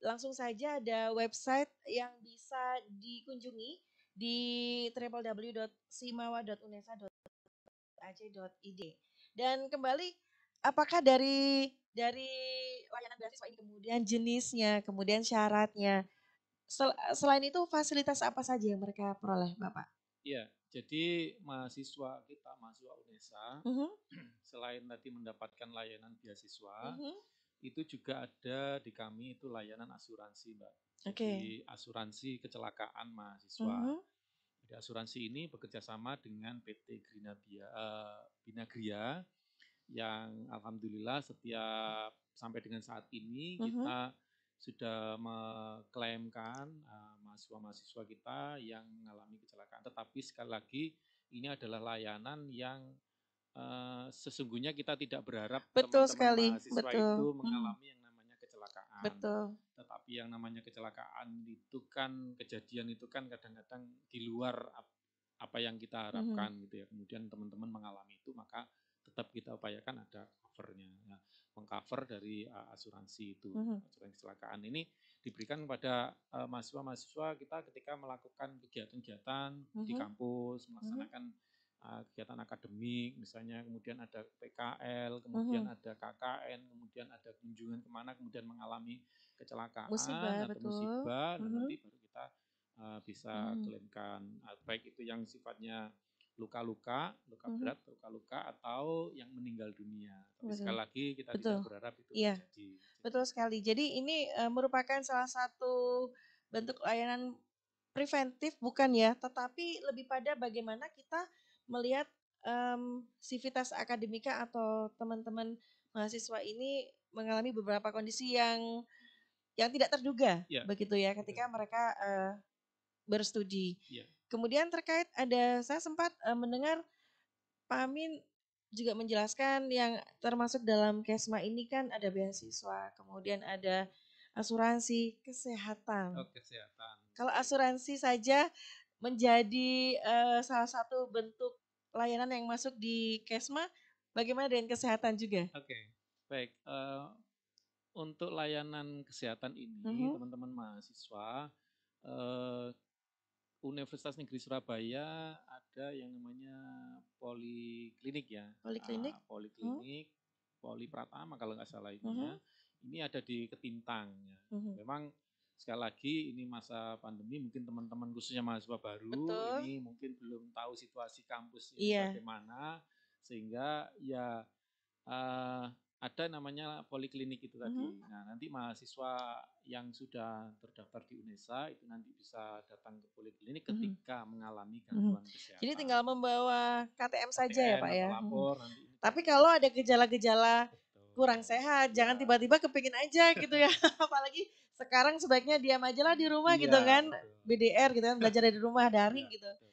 Langsung saja ada website yang bisa dikunjungi di www.simawa.unesa.ac.id. Dan kembali apakah dari dari layanan beasiswa ini, kemudian jenisnya, kemudian syaratnya. Sel selain itu fasilitas apa saja yang mereka peroleh, Bapak? Iya, jadi mahasiswa kita, mahasiswa UNESA, uh mhm. -huh. selain tadi mendapatkan layanan beasiswa, uh mhm. -huh. itu juga ada di kami itu layanan asuransi, Mbak. Jadi okay. asuransi kecelakaan mahasiswa. Uh mhm. -huh. Jadi asuransi ini bekerja sama dengan PT Grinabia, uh, Binagria yang alhamdulillah setiap sampai dengan saat ini uh-huh. kita sudah mengklaimkan uh, mahasiswa-mahasiswa kita yang mengalami kecelakaan. Tetapi sekali lagi ini adalah layanan yang uh, sesungguhnya kita tidak berharap betul teman-teman mahasiswa betul. itu hmm. mengalami hmm. yang namanya kecelakaan. Betul. Tetapi yang namanya kecelakaan itu kan kejadian itu kan kadang-kadang di luar apa yang kita mhm. harapkan hmm. gitu ya. Kemudian teman-teman mengalami itu maka tetap kita upayakan ada covernya. Nah, mengcover dari uh, asuransi itu mm-hmm. asuransi kecelakaan ini diberikan kepada uh, mahasiswa-mahasiswa kita ketika melakukan kegiatan-kegiatan mm-hmm. di mmm. kampus melaksanakan mm-hmm. uh, kegiatan akademik misalnya kemudian ada PKL kemudian mm-hmm. ada KKN kemudian ada kunjungan kemana kemudian mengalami kecelakaan musibah, atau betul. musibah mm-hmm. Nah, dan nanti mmm. baru kita uh, bisa mm-hmm. klaimkan uh, baik itu yang sifatnya luka-luka, luka mhm. berat, luka-luka atau yang meninggal dunia. Tapi Betul. sekali lagi kita Betul. tidak berharap itu iya. terjadi. Betul sekali. Jadi ini e, merupakan salah satu bentuk layanan preventif bukan ya, tetapi lebih pada bagaimana kita melihat um, sivitas akademika atau teman-teman mahasiswa ini mengalami beberapa kondisi yang yang tidak terduga ya. begitu ya ketika mereka uh, berstudi. Ya. Kemudian terkait ada saya sempat mendengar Pak Amin juga menjelaskan yang termasuk dalam Kesma ini kan ada beasiswa, kemudian ada asuransi kesehatan. Oh, kesehatan. Kalau asuransi saja menjadi uh, salah satu bentuk layanan yang masuk di Kesma, bagaimana dengan kesehatan juga? Oke, okay. baik. Uh, untuk layanan kesehatan ini, mm-hmm. teman-teman uh -huh. mahasiswa, uh, Universitas Negeri Surabaya ada yang namanya poliklinik ya. Poliklinik. Uh, poliklinik, hmm. poli Pratama kalau nggak salah ini, Hmm. Ini ada di Ketintang. Ya. Hmm. Memang sekali lagi ini masa pandemi mungkin teman-teman khususnya mahasiswa baru Betul. ini mungkin belum tahu situasi kampus ini yeah. bagaimana sehingga ya uh, ada namanya poliklinik itu tadi. Mm -hmm. Nah, nanti mahasiswa yang sudah terdaftar di UNESA itu nanti bisa datang ke poliklinik mhm. ketika mm -hmm. mengalami mhm. gangguan mm -hmm. kesehatan. Jadi tinggal membawa KTM saja KTM, ya, Pak ya. Mhm. Lapor, mm -hmm. nanti Tapi kalau ada gejala-gejala kurang sehat, jangan iya. tiba-tiba kepingin aja gitu ya. Apalagi sekarang sebaiknya diam aja lah di rumah iya, gitu kan, betul. BDR gitu kan, belajar dari rumah daring ya, gitu. Betul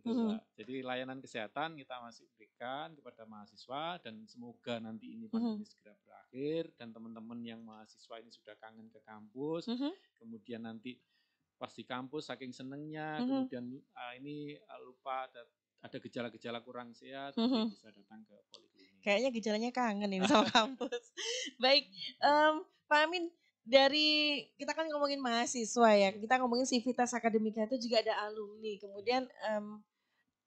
gitu mm -hmm. jadi layanan kesehatan kita masih berikan kepada mahasiswa dan semoga nanti ini pandemi -hmm. segera berakhir dan teman-teman yang mahasiswa ini sudah kangen ke kampus -hmm. kemudian nanti pas di kampus saking senengnya -hmm. kemudian uh, ini uh, lupa ada ada gejala-gejala kurang sehat mm -hmm. bisa datang ke poliklinik kayaknya gejalanya kangen ini sama kampus baik um, Pak Amin dari kita kan ngomongin mahasiswa ya, iya. kita ngomongin sivitas akademika itu juga ada alumni. Kemudian um,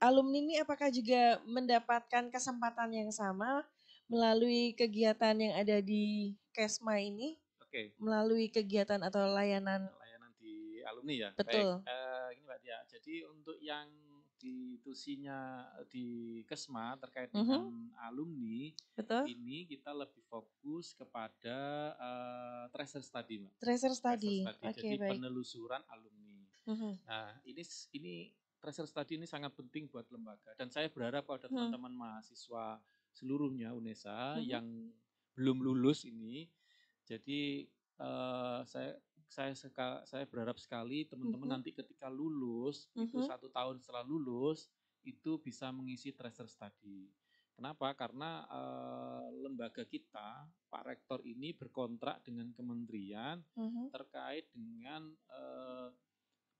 alumni ini apakah juga mendapatkan kesempatan yang sama melalui kegiatan yang ada di Kesma ini? Oke. Okay. Melalui kegiatan atau layanan layanan di alumni ya. Betul. Baik, uh, eh, ini Mbak Jadi untuk yang di tusinya di Kesma terkait mhm. dengan mm-hmm. alumni Betul. ini kita lebih fokus kepada uh, tracer study, Mbak. Tracer study. Tracer study. Okay, Jadi penelusuran alumni. Mm-hmm. Nah, ini ini tracer study ini sangat penting buat lembaga dan saya berharap pada hmm. teman-teman mahasiswa seluruhnya UNESA hmm. yang belum lulus ini jadi uh, saya saya seka, saya berharap sekali teman-teman hmm. nanti ketika lulus hmm. itu satu tahun setelah lulus itu bisa mengisi tracer study kenapa karena uh, lembaga kita Pak Rektor ini berkontrak dengan kementerian hmm. terkait dengan uh,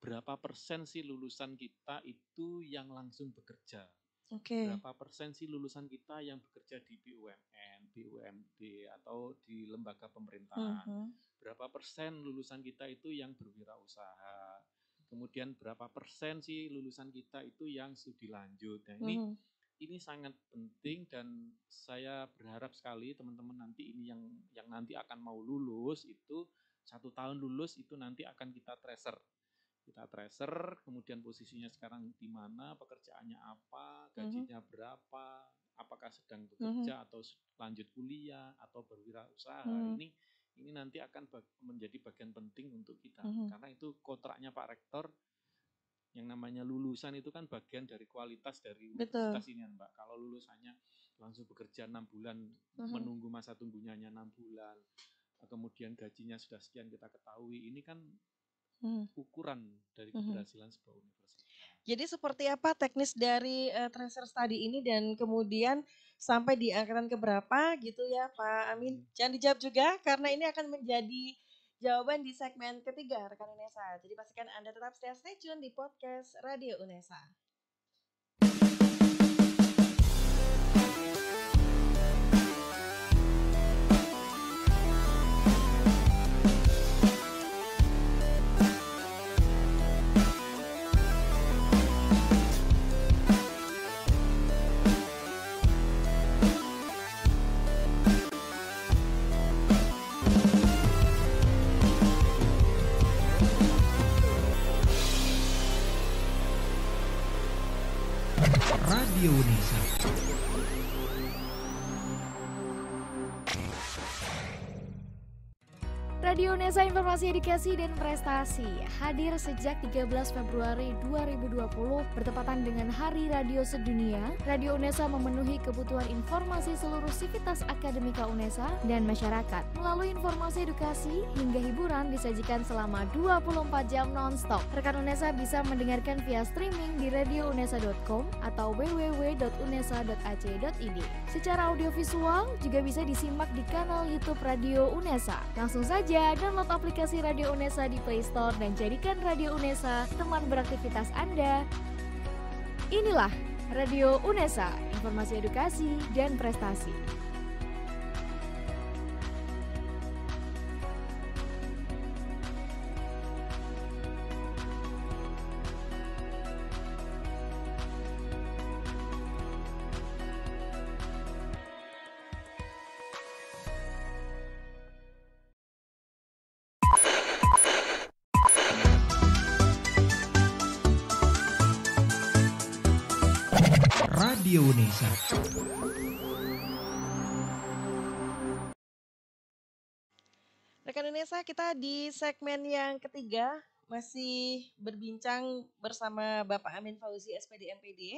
berapa persen sih lulusan kita itu yang langsung bekerja. Okay. Berapa persen sih lulusan kita yang bekerja di BUMN, BUMD atau di lembaga pemerintahan? Uh mhm. -huh. Berapa persen lulusan kita itu yang berwirausaha? Kemudian berapa persen sih lulusan kita itu yang studi lanjut? Nah, ini uh mhm. -huh. ini sangat penting dan saya berharap sekali teman-teman nanti ini yang yang nanti akan mau lulus itu satu tahun lulus itu nanti akan kita tracer kita tracer, kemudian posisinya sekarang di mana, pekerjaannya apa, gajinya -hmm. berapa, apakah sedang mhm. bekerja -hmm. atau lanjut kuliah atau berwirausaha. -hmm. Ini ini nanti akan menjadi bagian penting untuk kita -hmm. karena itu kontraknya Pak Rektor yang namanya lulusan itu kan bagian dari kualitas dari universitas ini kan, Mbak. Kalau lulusannya langsung bekerja enam bulan, mm -hmm. menunggu masa tunggunya enam bulan, kemudian gajinya sudah sekian kita ketahui, ini kan hmm. ukuran dari hmm. keberhasilan hmm. sebuah universitas. Jadi seperti apa teknis dari uh, transfer study ini dan kemudian sampai di angkatan keberapa gitu ya Pak Amin? Hmm. Jangan dijawab juga karena ini akan menjadi jawaban di segmen ketiga rekan Unesa. Jadi pastikan Anda tetap stay, stay tune di podcast Radio Unesa. Jasa Informasi Edukasi dan Prestasi hadir sejak 13 Februari 2020 bertepatan dengan Hari Radio Sedunia. Radio UNESA memenuhi kebutuhan informasi seluruh sivitas akademika UNESA dan masyarakat. Melalui informasi edukasi hingga hiburan disajikan selama 24 jam nonstop. Rekan UNESA bisa mendengarkan via streaming di radiounesa.com atau www.unesa.ac.id. Secara audiovisual juga bisa disimak di kanal YouTube Radio UNESA. Langsung saja download download aplikasi Radio Unesa di Play Store dan jadikan Radio Unesa teman beraktivitas Anda. Inilah Radio Unesa, informasi edukasi dan prestasi. Indonesia, kita di segmen yang ketiga masih berbincang bersama Bapak Amin Fauzi SPD MPD,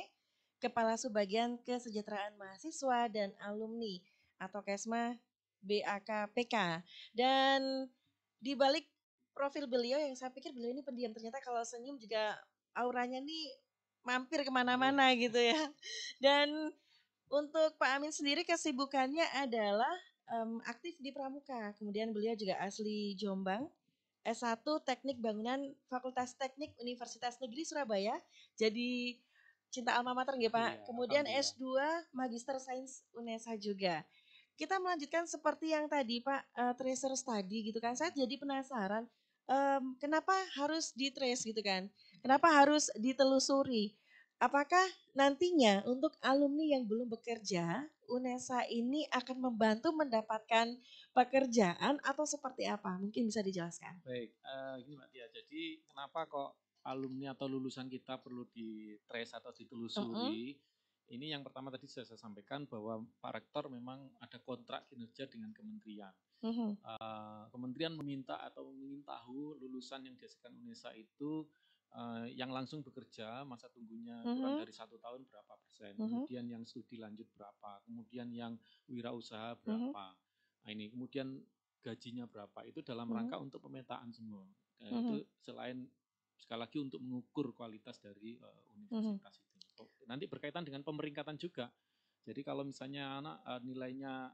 Kepala Subbagian Kesejahteraan Mahasiswa dan Alumni atau KESMA BAKPK. Dan di balik profil beliau yang saya pikir beliau ini pendiam, ternyata kalau senyum juga auranya nih mampir kemana-mana iya. gitu ya. Dan untuk Pak Amin sendiri kesibukannya adalah um, aktif di Pramuka. Kemudian beliau juga asli Jombang. S1 Teknik Bangunan Fakultas Teknik Universitas Negeri Surabaya. Jadi cinta alma mater nggih, Pak. Iya, Kemudian S2 Magister Sains UNESA juga. Kita melanjutkan seperti yang tadi Pak uh, tracer tadi gitu kan. Saya jadi penasaran um, kenapa harus di trace gitu kan? Kenapa harus ditelusuri? apakah nantinya untuk alumni yang belum bekerja, UNESA ini akan membantu mendapatkan pekerjaan atau seperti apa? Mungkin bisa dijelaskan. Baik, uh, gini Mbak Tia, jadi kenapa kok alumni atau lulusan kita perlu di trace atau ditelusuri? Uh -huh. Ini yang pertama tadi sudah saya sampaikan bahwa Pak Rektor memang ada kontrak kinerja dengan kementerian. Uh -huh. uh, kementerian meminta atau ingin tahu lulusan yang dihasilkan UNESA itu uh, yang langsung bekerja masa tunggunya mm -hmm. kurang mm-hmm. dari satu tahun berapa persen, mm -hmm. kemudian yang studi lanjut berapa, kemudian yang wirausaha mm-hmm. berapa, mm -hmm. nah, ini kemudian gajinya berapa itu dalam mm -hmm. rangka untuk pemetaan semua. mm -hmm. Itu selain sekali lagi untuk mengukur kualitas dari uh, universitas mm -hmm. itu. Nanti berkaitan dengan pemeringkatan juga. Jadi kalau misalnya anak eh, nilainya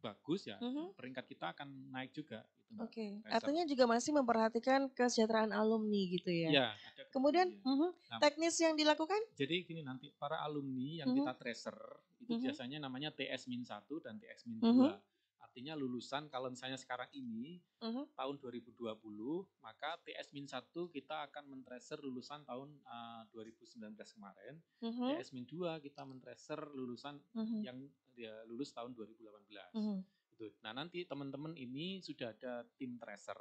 bagus ya, mm-hmm. peringkat kita akan naik juga. Gitu, Oke, okay. artinya juga masih memperhatikan kesejahteraan alumni gitu ya. Ya. Kemudian Mm-hmm. Nah, teknis yang dilakukan? Jadi gini nanti para alumni yang mm-hmm. kita tracer itu mm-hmm. biasanya namanya TS 1 dan TS 2 Mm-hmm. Artinya lulusan kalau misalnya sekarang ini mm-hmm. tahun 2020 maka TS 1 kita akan mentracer lulusan tahun uh, eh, 2019 kemarin. Mm-hmm. TS 2 kita mentracer lulusan mm-hmm. yang dia lulus tahun 2018. Mm -hmm. Itu. Nah, nanti teman-teman ini sudah ada tim tracer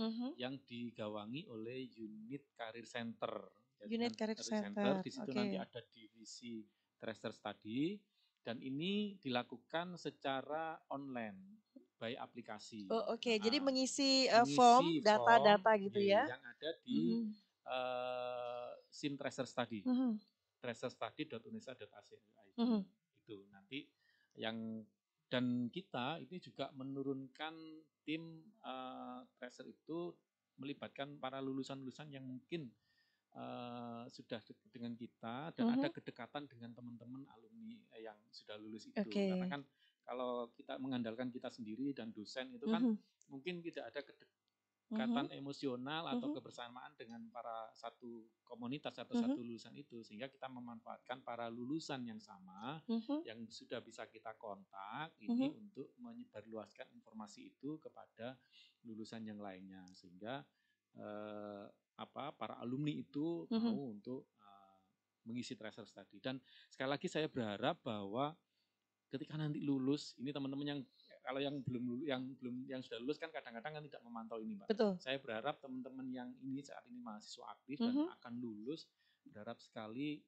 mm -hmm. yang digawangi oleh unit karir Center. Jadi unit karir Center. Center di situ okay. nanti ada divisi tracer study dan ini dilakukan secara online by aplikasi. Oh, oke. Okay. Nah, Jadi mengisi, uh, mengisi form data-data gitu iya, ya. Yang ada di mm -hmm. uh, SIM Tracer Study. Mm -hmm. Tracerstudy.unesa.ac. Mm -hmm. Itu nanti yang dan kita ini juga menurunkan tim uh, tracer itu melibatkan para lulusan-lulusan yang mungkin uh, sudah dekat dengan kita dan mm -hmm. ada kedekatan dengan teman-teman alumni eh, yang sudah lulus itu okay. karena kan kalau kita mengandalkan kita sendiri dan dosen itu kan mm -hmm. mungkin tidak ada kedekatan ikatan mm -hmm. emosional atau mm -hmm. kebersamaan dengan para satu komunitas atau mm -hmm. satu lulusan itu sehingga kita memanfaatkan para lulusan yang sama mm -hmm. yang sudah bisa kita kontak ini mm -hmm. untuk menyebarluaskan informasi itu kepada lulusan yang lainnya sehingga eh, apa para alumni itu mm -hmm. mau untuk eh, mengisi tracer tadi dan sekali lagi saya berharap bahwa ketika nanti lulus ini teman-teman yang kalau yang belum yang belum yang sudah lulus kan kadang-kadang kan tidak memantau ini, Mbak. Betul. Saya berharap teman-teman yang ini saat ini mahasiswa aktif mm -hmm. dan mhm. akan lulus berharap sekali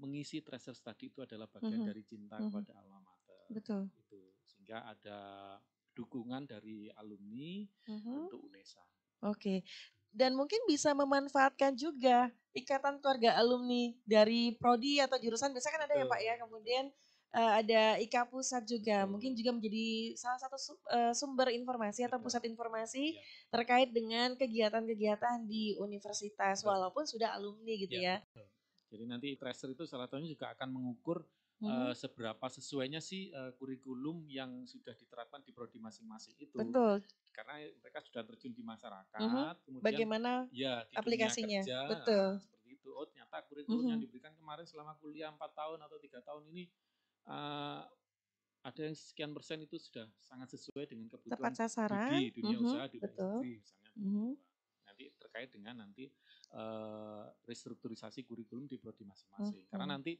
mengisi treasure study itu adalah bagian mm -hmm. dari cinta mm -hmm. kepada alma mater. Betul. Itu sehingga ada dukungan dari alumni mm -hmm. untuk UNESA. Oke. Okay. Dan mungkin bisa memanfaatkan juga ikatan keluarga alumni dari prodi atau jurusan biasanya kan ada Betul. ya Pak ya. Kemudian uh, ada IKA Pusat juga, mungkin juga menjadi salah satu eh, sumber informasi atau pusat informasi iya. terkait dengan kegiatan-kegiatan di universitas, walaupun sudah alumni gitu iya, ya. ya. Jadi nanti tracer itu salah satunya juga akan mengukur uh, seberapa sesuainya sih uh, kurikulum yang sudah diterapkan di prodi masing-masing itu. Betul. Karena mereka sudah terjun di masyarakat, hmm. kemudian bagaimana ya, di aplikasinya? Kerja, Betul. seperti itu. Oh, ternyata kurikulum hmm. yang mm-hmm. diberikan kemarin selama kuliah empat tahun atau tiga tahun ini uh, ada yang sekian persen itu sudah sangat sesuai dengan kebutuhan tepat sasaran di dunia mm -hmm, usaha di betul. misalnya mm -hmm. nanti terkait dengan nanti uh, restrukturisasi kurikulum di prodi masing-masing mm -hmm. karena nanti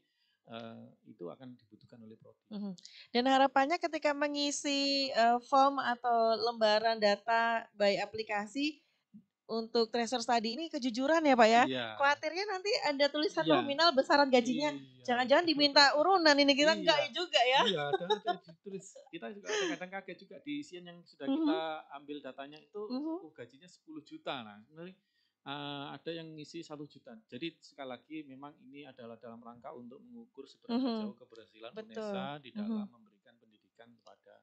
Uh, itu akan dibutuhkan oleh prodi. Mm -hmm. Dan harapannya ketika mengisi uh, form atau lembaran data by aplikasi untuk tracer tadi ini kejujuran ya Pak ya. Iya. Khawatirnya nanti ada tulisan iya. nominal besaran gajinya. jangan iya. Jangan-jangan diminta urunan ini kita iya. enggak juga ya. Iya, dan Kita juga kadang-kadang kaget juga di isian yang sudah mm-hmm. kita ambil datanya itu mm-hmm. oh, gajinya 10 juta nah. uh, ada yang ngisi satu juta. Jadi sekali lagi memang ini adalah dalam rangka untuk mengukur seberapa mm-hmm. jauh keberhasilan Betul. UNESA di mhm. dalam mm-hmm. memberikan pendidikan kepada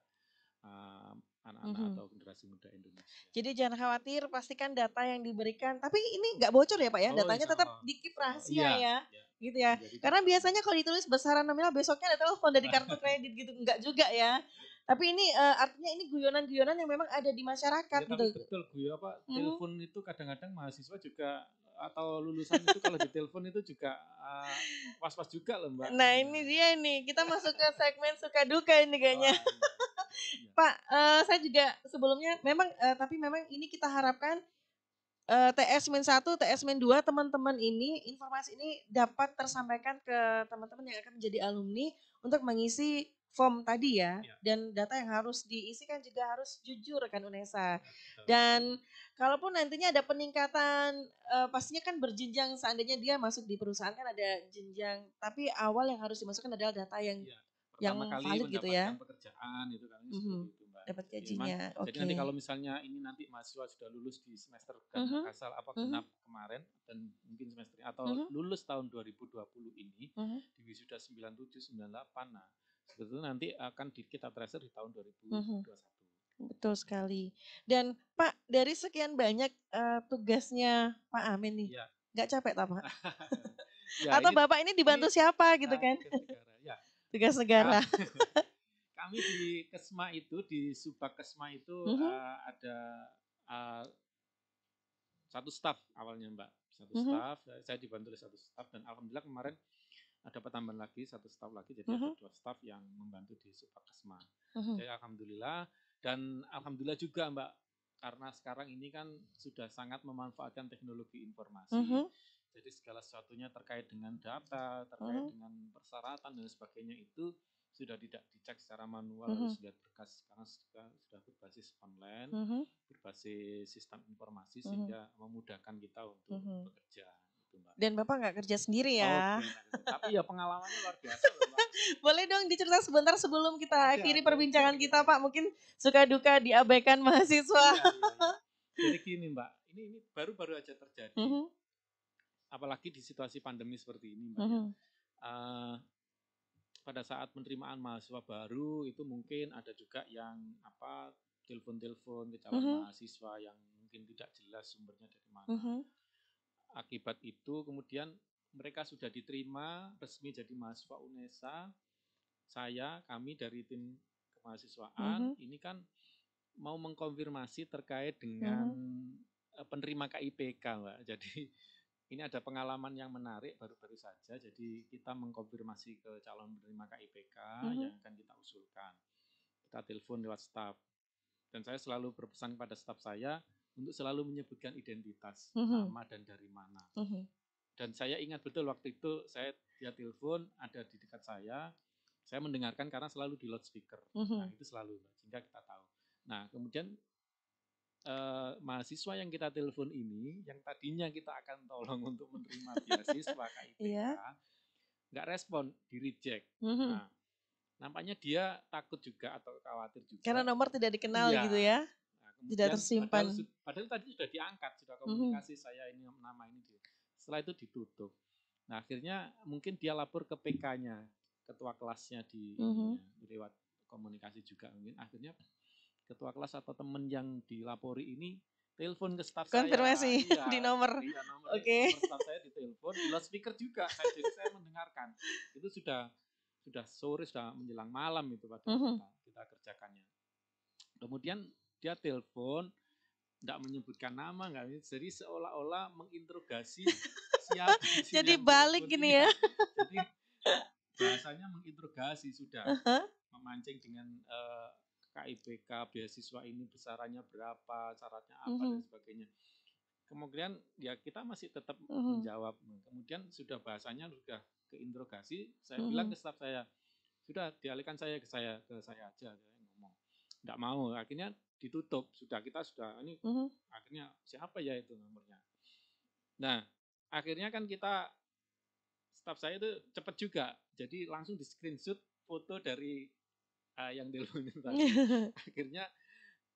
uh, anak-anak mm -hmm. atau generasi muda Indonesia. Jadi jangan khawatir, pastikan data yang diberikan. Tapi ini nggak bocor ya Pak ya, oh, datanya tetap dikip oh, rahasia oh, ya, iya. gitu ya. Karena biasanya kalau ditulis besaran nominal besoknya ada telepon dari kartu kredit gitu, nggak juga ya. Tapi ini uh, artinya ini guyonan-guyonan yang memang ada di masyarakat ya, gitu. betul guyon apa? Mm -hmm. Telepon itu kadang-kadang mahasiswa juga atau lulusan itu kalau ditelepon itu juga pas eh, was-was juga loh mbak. Nah ini iya. dia nih kita masuk ke segmen suka duka ini kayaknya. Oh, iya. Pak, uh, saya juga sebelumnya memang uh, tapi memang ini kita harapkan uh, TS-1, TS-2 teman-teman ini informasi ini dapat tersampaikan ke teman-teman yang akan menjadi alumni untuk mengisi form tadi ya, ya. dan data yang harus diisi kan juga harus jujur kan UNESA. Ya, dan kalaupun nantinya ada peningkatan uh, pastinya kan berjenjang seandainya dia masuk di perusahaan kan ada jenjang, tapi awal yang harus dimasukkan adalah data yang ya. yang kali valid gitu ya. pekerjaan gitu kan. Mm -hmm. Dapat iya, gajinya. Jadi, okay. nanti kalau misalnya ini nanti mahasiswa sudah lulus di semester uh mhm, -huh. asal apa uh mhm. -huh. kemarin dan mungkin semester atau uh mhm. -huh. lulus tahun 2020 ini uh -huh. di wisuda 97 98 nah sebetulnya nanti akan di, kita tracer di tahun 2021. Mm -hmm. Betul sekali. Dan Pak, dari sekian banyak uh, tugasnya Pak Amin nih, ya. nggak capek tak Pak? ya, Atau ini, Bapak ini dibantu ini, siapa ah, gitu kan? Negara, ya. Tugas negara. Ah, kami di Kesma itu, di Subak Kesma itu mm -hmm. uh, ada uh, satu staff awalnya Mbak. Satu mm -hmm. staff, saya dibantu oleh satu staff dan Alhamdulillah kemarin ada tambahan lagi satu staff lagi jadi uh-huh. ada mm-hmm. dua staff yang membantu di Supakesma. Uh-huh. Mm-hmm. Jadi alhamdulillah dan alhamdulillah juga Mbak karena sekarang ini kan sudah sangat memanfaatkan teknologi informasi. Uh-huh. Jadi segala sesuatunya terkait dengan data, terkait uh-huh. dengan persyaratan dan sebagainya itu sudah tidak dicek secara manual uh-huh. harus lihat berkas sekarang sudah, sudah berbasis online, uh-huh. berbasis sistem informasi uh-huh. sehingga memudahkan kita untuk uh-huh. bekerja gitu mbak. Dan bapak nggak kerja sendiri ya? Oh, okay. Tapi ya pengalamannya luar biasa. mbak. Boleh dong dicerita sebentar sebelum kita ya, akhiri ya, perbincangan ya. kita pak, mungkin suka duka diabaikan iya, iya, mahasiswa. Ya, ya, Jadi gini mbak, ini ini baru-baru aja terjadi. Mm -hmm. Apalagi di situasi pandemi seperti ini mbak. Mm -hmm. uh, pada saat penerimaan mahasiswa baru itu mungkin ada juga yang apa telepon-telepon ke calon mm -hmm. mahasiswa yang mungkin tidak jelas sumbernya dari mana. Mm -hmm. Akibat itu kemudian mereka sudah diterima resmi jadi mahasiswa UNESA. Saya, kami dari tim kemahasiswaan mm -hmm. ini kan mau mengkonfirmasi terkait dengan mm -hmm. penerima KIPK, Mbak. Jadi ini ada pengalaman yang menarik baru-baru saja. Jadi kita mengkonfirmasi ke calon penerima KIPK mm -hmm. yang akan kita usulkan. Kita telepon lewat staf. Dan saya selalu berpesan kepada staf saya, untuk selalu menyebutkan identitas, mm -hmm. nama dan dari mana. Mm -hmm. Dan saya ingat betul waktu itu saya dia telepon ada di dekat saya, saya mendengarkan karena selalu di loudspeaker. Mm -hmm. Nah itu selalu sehingga kita tahu. Nah kemudian uh, mahasiswa yang kita telepon ini, yang tadinya kita akan tolong untuk menerima beasiswa KIPK, yeah. nggak respon, di reject. Mm -hmm. Nah nampaknya dia takut juga atau khawatir juga. Karena nomor tidak dikenal ya, gitu ya? Kemudian, tidak tersimpan. Padahal, padahal tadi sudah diangkat, sudah mhm. komunikasi hmm saya ini nama ini. Dia. Setelah itu ditutup. Nah akhirnya mungkin dia lapor ke PK-nya, ketua kelasnya di mm-hmm. lewat komunikasi juga mungkin. Akhirnya ketua kelas atau teman yang dilapori ini telepon ke staff konfirmasi saya. ya, di nomor. Iya, nomor Oke. Iya, okay. staff saya di telepon, di speaker juga. jadi saya mendengarkan. Itu sudah sudah sore, sudah menjelang malam itu pada mm-hmm. kita, kita kerjakannya. Kemudian dia telepon tidak menyebutkan nama nggak jadi seolah-olah menginterogasi siapa jadi balik gini iya. ya jadi bahasanya menginterogasi sudah uh -huh. memancing dengan uh, eh, KIPK beasiswa ini besarannya berapa syaratnya apa uh -huh. dan uh-huh. sebagainya kemudian ya kita masih tetap uh -huh. menjawab kemudian sudah bahasanya sudah keinterogasi saya uh -huh. bilang ke staff saya sudah dialihkan saya ke saya ke saya aja saya ngomong tidak mau akhirnya ditutup sudah kita sudah ini uh-huh. akhirnya siapa ya itu nomornya nah akhirnya kan kita staff saya itu cepat juga jadi langsung di screenshot foto dari uh, yang telepon tadi akhirnya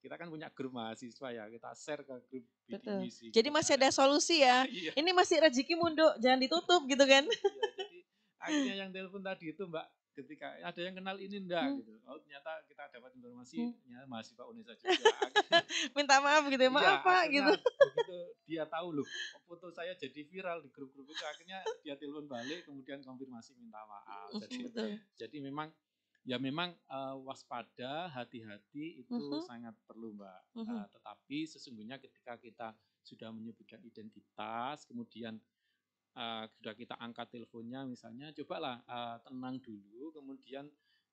kita kan punya grup mahasiswa ya kita share ke grup Betul. Gitu jadi masih kan. ada solusi ya iya. ini masih rezeki munduk jangan ditutup gitu kan iya, akhirnya yang telepon tadi itu mbak ketika ada yang kenal ini enggak hmm. gitu. Oh ternyata kita dapat informasi hmm. Pak Unisa juga. Minta maaf gitu ya, iya, maaf ya, Pak gitu. dia tahu loh foto saya jadi viral di grup-grup itu akhirnya dia telepon balik kemudian konfirmasi minta maaf. Hmm, jadi jadi memang ya memang uh, waspada hati-hati itu uh hmm. -huh. sangat perlu Mbak. Uh -huh. uh, tetapi sesungguhnya ketika kita sudah menyebutkan identitas kemudian uh, sudah kita angkat teleponnya misalnya, cobalah uh, tenang dulu, kemudian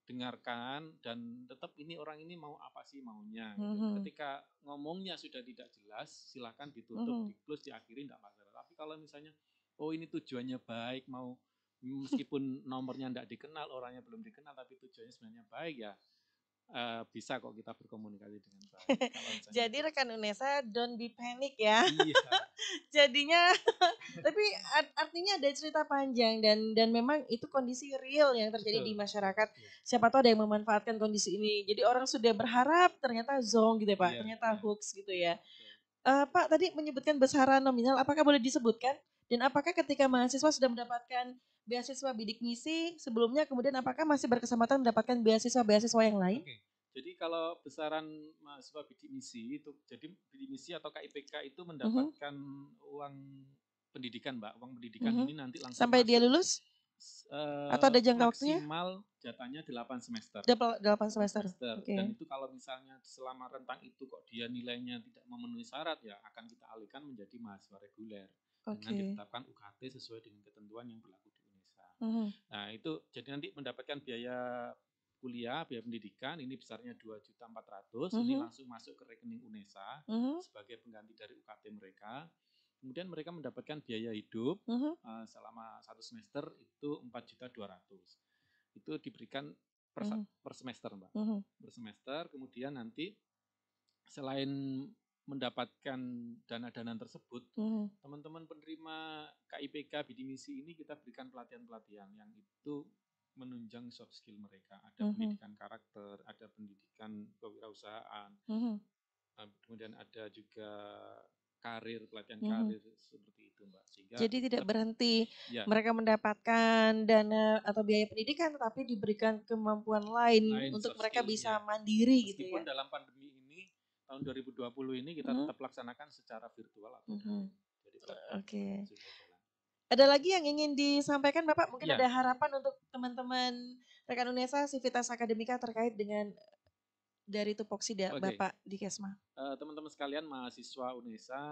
dengarkan dan tetap ini orang ini mau apa sih maunya. Gitu. Mm -hmm. Ketika ngomongnya sudah tidak jelas, silahkan ditutup, mm -hmm. di close, diakhiri, tidak masalah. Tapi kalau misalnya, oh ini tujuannya baik, mau meskipun nomornya tidak dikenal, orangnya belum dikenal, tapi tujuannya sebenarnya baik ya, Uh, bisa kok kita berkomunikasi dengan baik. Jadi rekan Unesa don't be panic ya. Iya. Jadinya tapi art artinya ada cerita panjang dan dan memang itu kondisi real yang terjadi Betul. di masyarakat. Iya. Siapa tahu ada yang memanfaatkan kondisi ini. Jadi orang sudah berharap ternyata zong gitu ya Pak, Yeah. ternyata iya. hoax gitu ya. Uh, Pak tadi menyebutkan besaran nominal apakah boleh disebutkan dan apakah ketika mahasiswa sudah mendapatkan beasiswa bidik misi sebelumnya kemudian apakah masih berkesempatan mendapatkan beasiswa-beasiswa yang lain? Oke. Jadi kalau besaran mahasiswa bidik misi itu jadi bidik misi atau KIPK itu mhm. mendapatkan uh-huh. uang pendidikan, Mbak. Uang pendidikan uh-huh. ini nanti langsung sampai masuk. dia lulus? Uh, atau ada jangka waktunya? Maksimal jatahnya 8 semester. 8 semester. semester. Okay. Dan itu kalau misalnya selama rentang itu kok dia nilainya tidak memenuhi syarat ya akan kita alihkan menjadi mahasiswa reguler okay. dengan ditetapkan UKT sesuai dengan ketentuan yang berlaku Mm. Nah, itu jadi nanti mendapatkan biaya kuliah, biaya pendidikan ini besarnya 2.400, mm -hmm. ini mhm. langsung masuk ke rekening UNESA mm -hmm. sebagai pengganti dari UKT mereka. Kemudian mereka mendapatkan biaya hidup mm -hmm. uh, selama satu semester itu 4.200. Itu diberikan per, mm -hmm. per semester, Mbak. Mm -hmm. Per semester, kemudian nanti selain mendapatkan dana dana tersebut, hmm. teman-teman hmm. penerima KIPK Bidimisi ini kita berikan pelatihan-pelatihan yang itu menunjang soft skill mereka. Ada -hmm. pendidikan karakter, ada pendidikan kewirausahaan, -hmm. Eh, kemudian ada juga karir pelatihan -hmm. karir seperti itu, mbak. Sehingga jadi tidak berhenti ya. mereka mendapatkan dana atau biaya pendidikan, tetapi diberikan kemampuan lain, lain untuk mereka bisa ya. mandiri gitu Meskipun gitu ya. dalam pandemi ini tahun 2020 ini kita hmm. tetap laksanakan secara virtual atau hmm. Oke. Okay. Ada lagi yang ingin disampaikan Bapak? Mungkin ya. ada harapan untuk teman-teman rekan UNESA Civitas Akademika terkait dengan dari tupoksi okay. Bapak di Kesma. teman eh, teman-teman sekalian mahasiswa UNESA,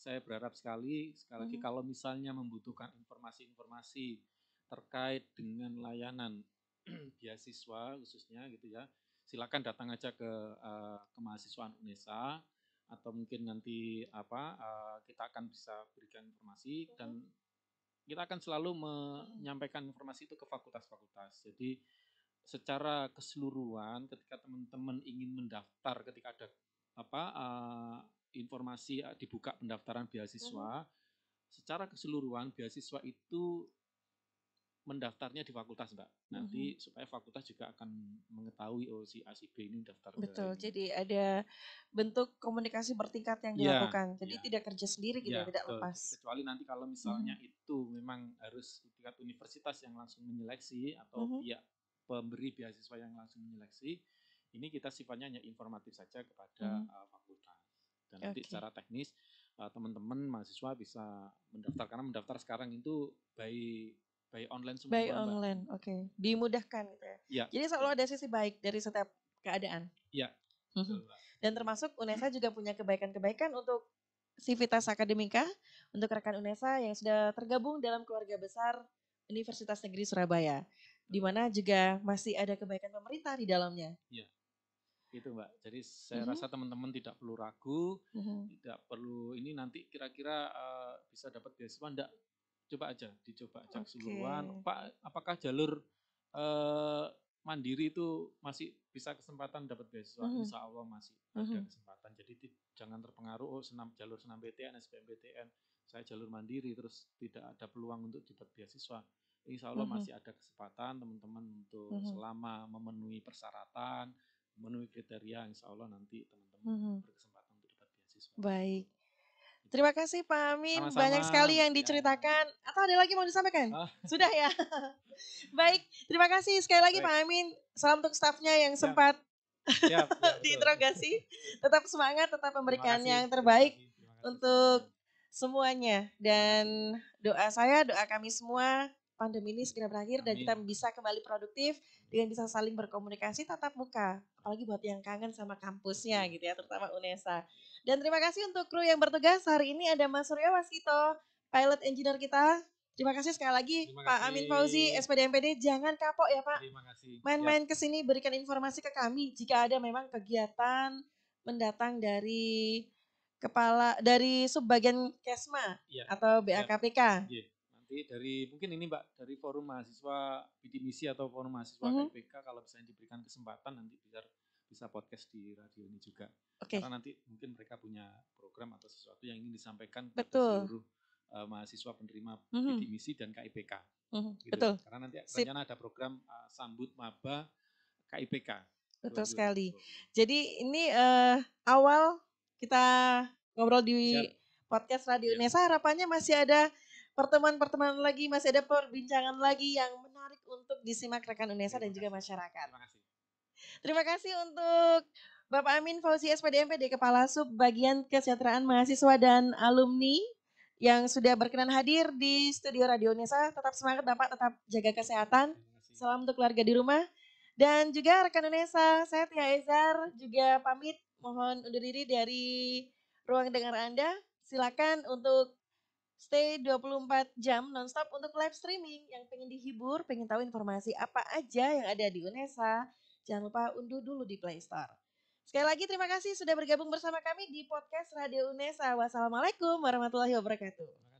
saya berharap sekali sekali lagi hmm. kalau misalnya membutuhkan informasi-informasi terkait dengan layanan beasiswa khususnya gitu ya silakan datang aja ke uh, eh, kemahasiswaan UNESA atau mungkin nanti apa uh, kita akan bisa berikan informasi dan mm-hmm. kita akan selalu mm-hmm. menyampaikan informasi itu ke fakultas-fakultas. Jadi secara keseluruhan ketika teman-teman ingin mendaftar ketika ada apa uh, informasi dibuka pendaftaran beasiswa mm-hmm. secara keseluruhan beasiswa itu mendaftarnya di fakultas mbak nanti mm-hmm. supaya fakultas juga akan mengetahui oh si A si B ini daftar betul Ini. jadi ada bentuk komunikasi bertingkat yang yeah, dilakukan jadi yeah. tidak kerja sendiri gitu yeah, tidak betul. lepas kecuali nanti kalau misalnya mm-hmm. itu memang harus di tingkat universitas yang langsung menyeleksi atau mm-hmm. pihak pemberi beasiswa yang langsung menyeleksi ini kita sifatnya hanya informatif saja kepada mm-hmm. Uh, fakultas dan okay. nanti secara teknis uh, teman-teman mahasiswa bisa mendaftar karena mendaftar sekarang itu baik By online semua. By online, oke. Okay. Dimudahkan gitu ya. ya. Jadi selalu ada sisi baik dari setiap keadaan. Iya. Mhm. Dan termasuk UNESA juga punya kebaikan-kebaikan untuk Civitas Akademika, untuk rekan UNESA yang sudah tergabung dalam keluarga besar Universitas Negeri Surabaya, di mana juga masih ada kebaikan pemerintah di dalamnya. Iya gitu mbak jadi saya uh mhm. -huh. rasa teman-teman tidak perlu ragu uh mhm. -huh. tidak perlu ini nanti kira-kira uh, bisa dapat beasiswa enggak coba aja dicoba aja okay. keseluruhan pak apakah jalur uh, mandiri itu masih bisa kesempatan dapat beasiswa mm -hmm. insya Allah masih mm -hmm. ada mhm. kesempatan jadi jangan terpengaruh oh senam jalur senam btn PTN btn saya jalur mandiri terus tidak ada peluang untuk dapat beasiswa insya Allah mm -hmm. masih ada kesempatan teman-teman untuk mm -hmm. selama memenuhi persyaratan memenuhi kriteria insya Allah nanti teman-teman mm -hmm. berkesempatan untuk dapat beasiswa baik Terima kasih Pak Amin, Sama-sama. banyak sekali yang iya. diceritakan. Atau ada lagi mau disampaikan? Ah. Sudah ya. Baik, terima kasih sekali lagi Baik. Pak Amin. Salam untuk stafnya yang ya. sempat ya, ya, diinterogasi. Tetap semangat, tetap memberikan yang terbaik untuk semuanya. Dan doa saya, doa kami semua, pandemi ini segera berakhir Amin. dan kita bisa kembali produktif dengan bisa saling berkomunikasi tatap muka, apalagi buat yang kangen sama kampusnya iya. gitu ya, terutama UNESA. Dan terima kasih untuk kru yang bertugas hari ini ada Mas Surya Waskito, pilot engineer kita. Terima kasih sekali lagi kasih. Pak Amin Fauzi, SPD MPD. Jangan kapok ya Pak. Terima kasih. Main-main ya. ke sini, berikan informasi ke kami jika ada memang kegiatan mendatang dari kepala dari subbagian Kesma ya. atau BAKPK. Ya nanti dari mungkin ini Mbak dari forum mahasiswa bidik Misi atau forum mahasiswa mm -hmm. KPK kalau misalnya diberikan kesempatan nanti bisa bisa podcast di radio ini juga. Okay. Karena nanti mungkin mereka punya program atau sesuatu yang ingin disampaikan ke seluruh uh, mahasiswa penerima mm -hmm. Misi dan KIPK. Mm -hmm. gitu. Betul. Karena nanti rencana ada program uh, sambut maba KIPK. Betul Lalu, sekali. Jadi ini uh, awal kita ngobrol di Siap. podcast Radio saya Harapannya masih ada pertemuan-pertemuan lagi, masih ada perbincangan lagi yang menarik untuk disimak rekan UNESA dan juga masyarakat. Terima kasih. Terima kasih untuk Bapak Amin Fauzi S.Pd.M.Pd, Kepala Sub Bagian Kesejahteraan Mahasiswa dan Alumni yang sudah berkenan hadir di studio Radio Unesa. Tetap semangat Bapak, tetap jaga kesehatan. Salam untuk keluarga di rumah. Dan juga rekan Unesa, saya Tia Ezar juga pamit mohon undur diri dari ruang dengar Anda. Silakan untuk stay 24 jam nonstop untuk live streaming. Yang pengen dihibur, pengen tahu informasi apa aja yang ada di UNESA, jangan lupa unduh dulu di Play Store. Sekali lagi terima kasih sudah bergabung bersama kami di podcast Radio UNESA. Wassalamualaikum warahmatullahi wabarakatuh.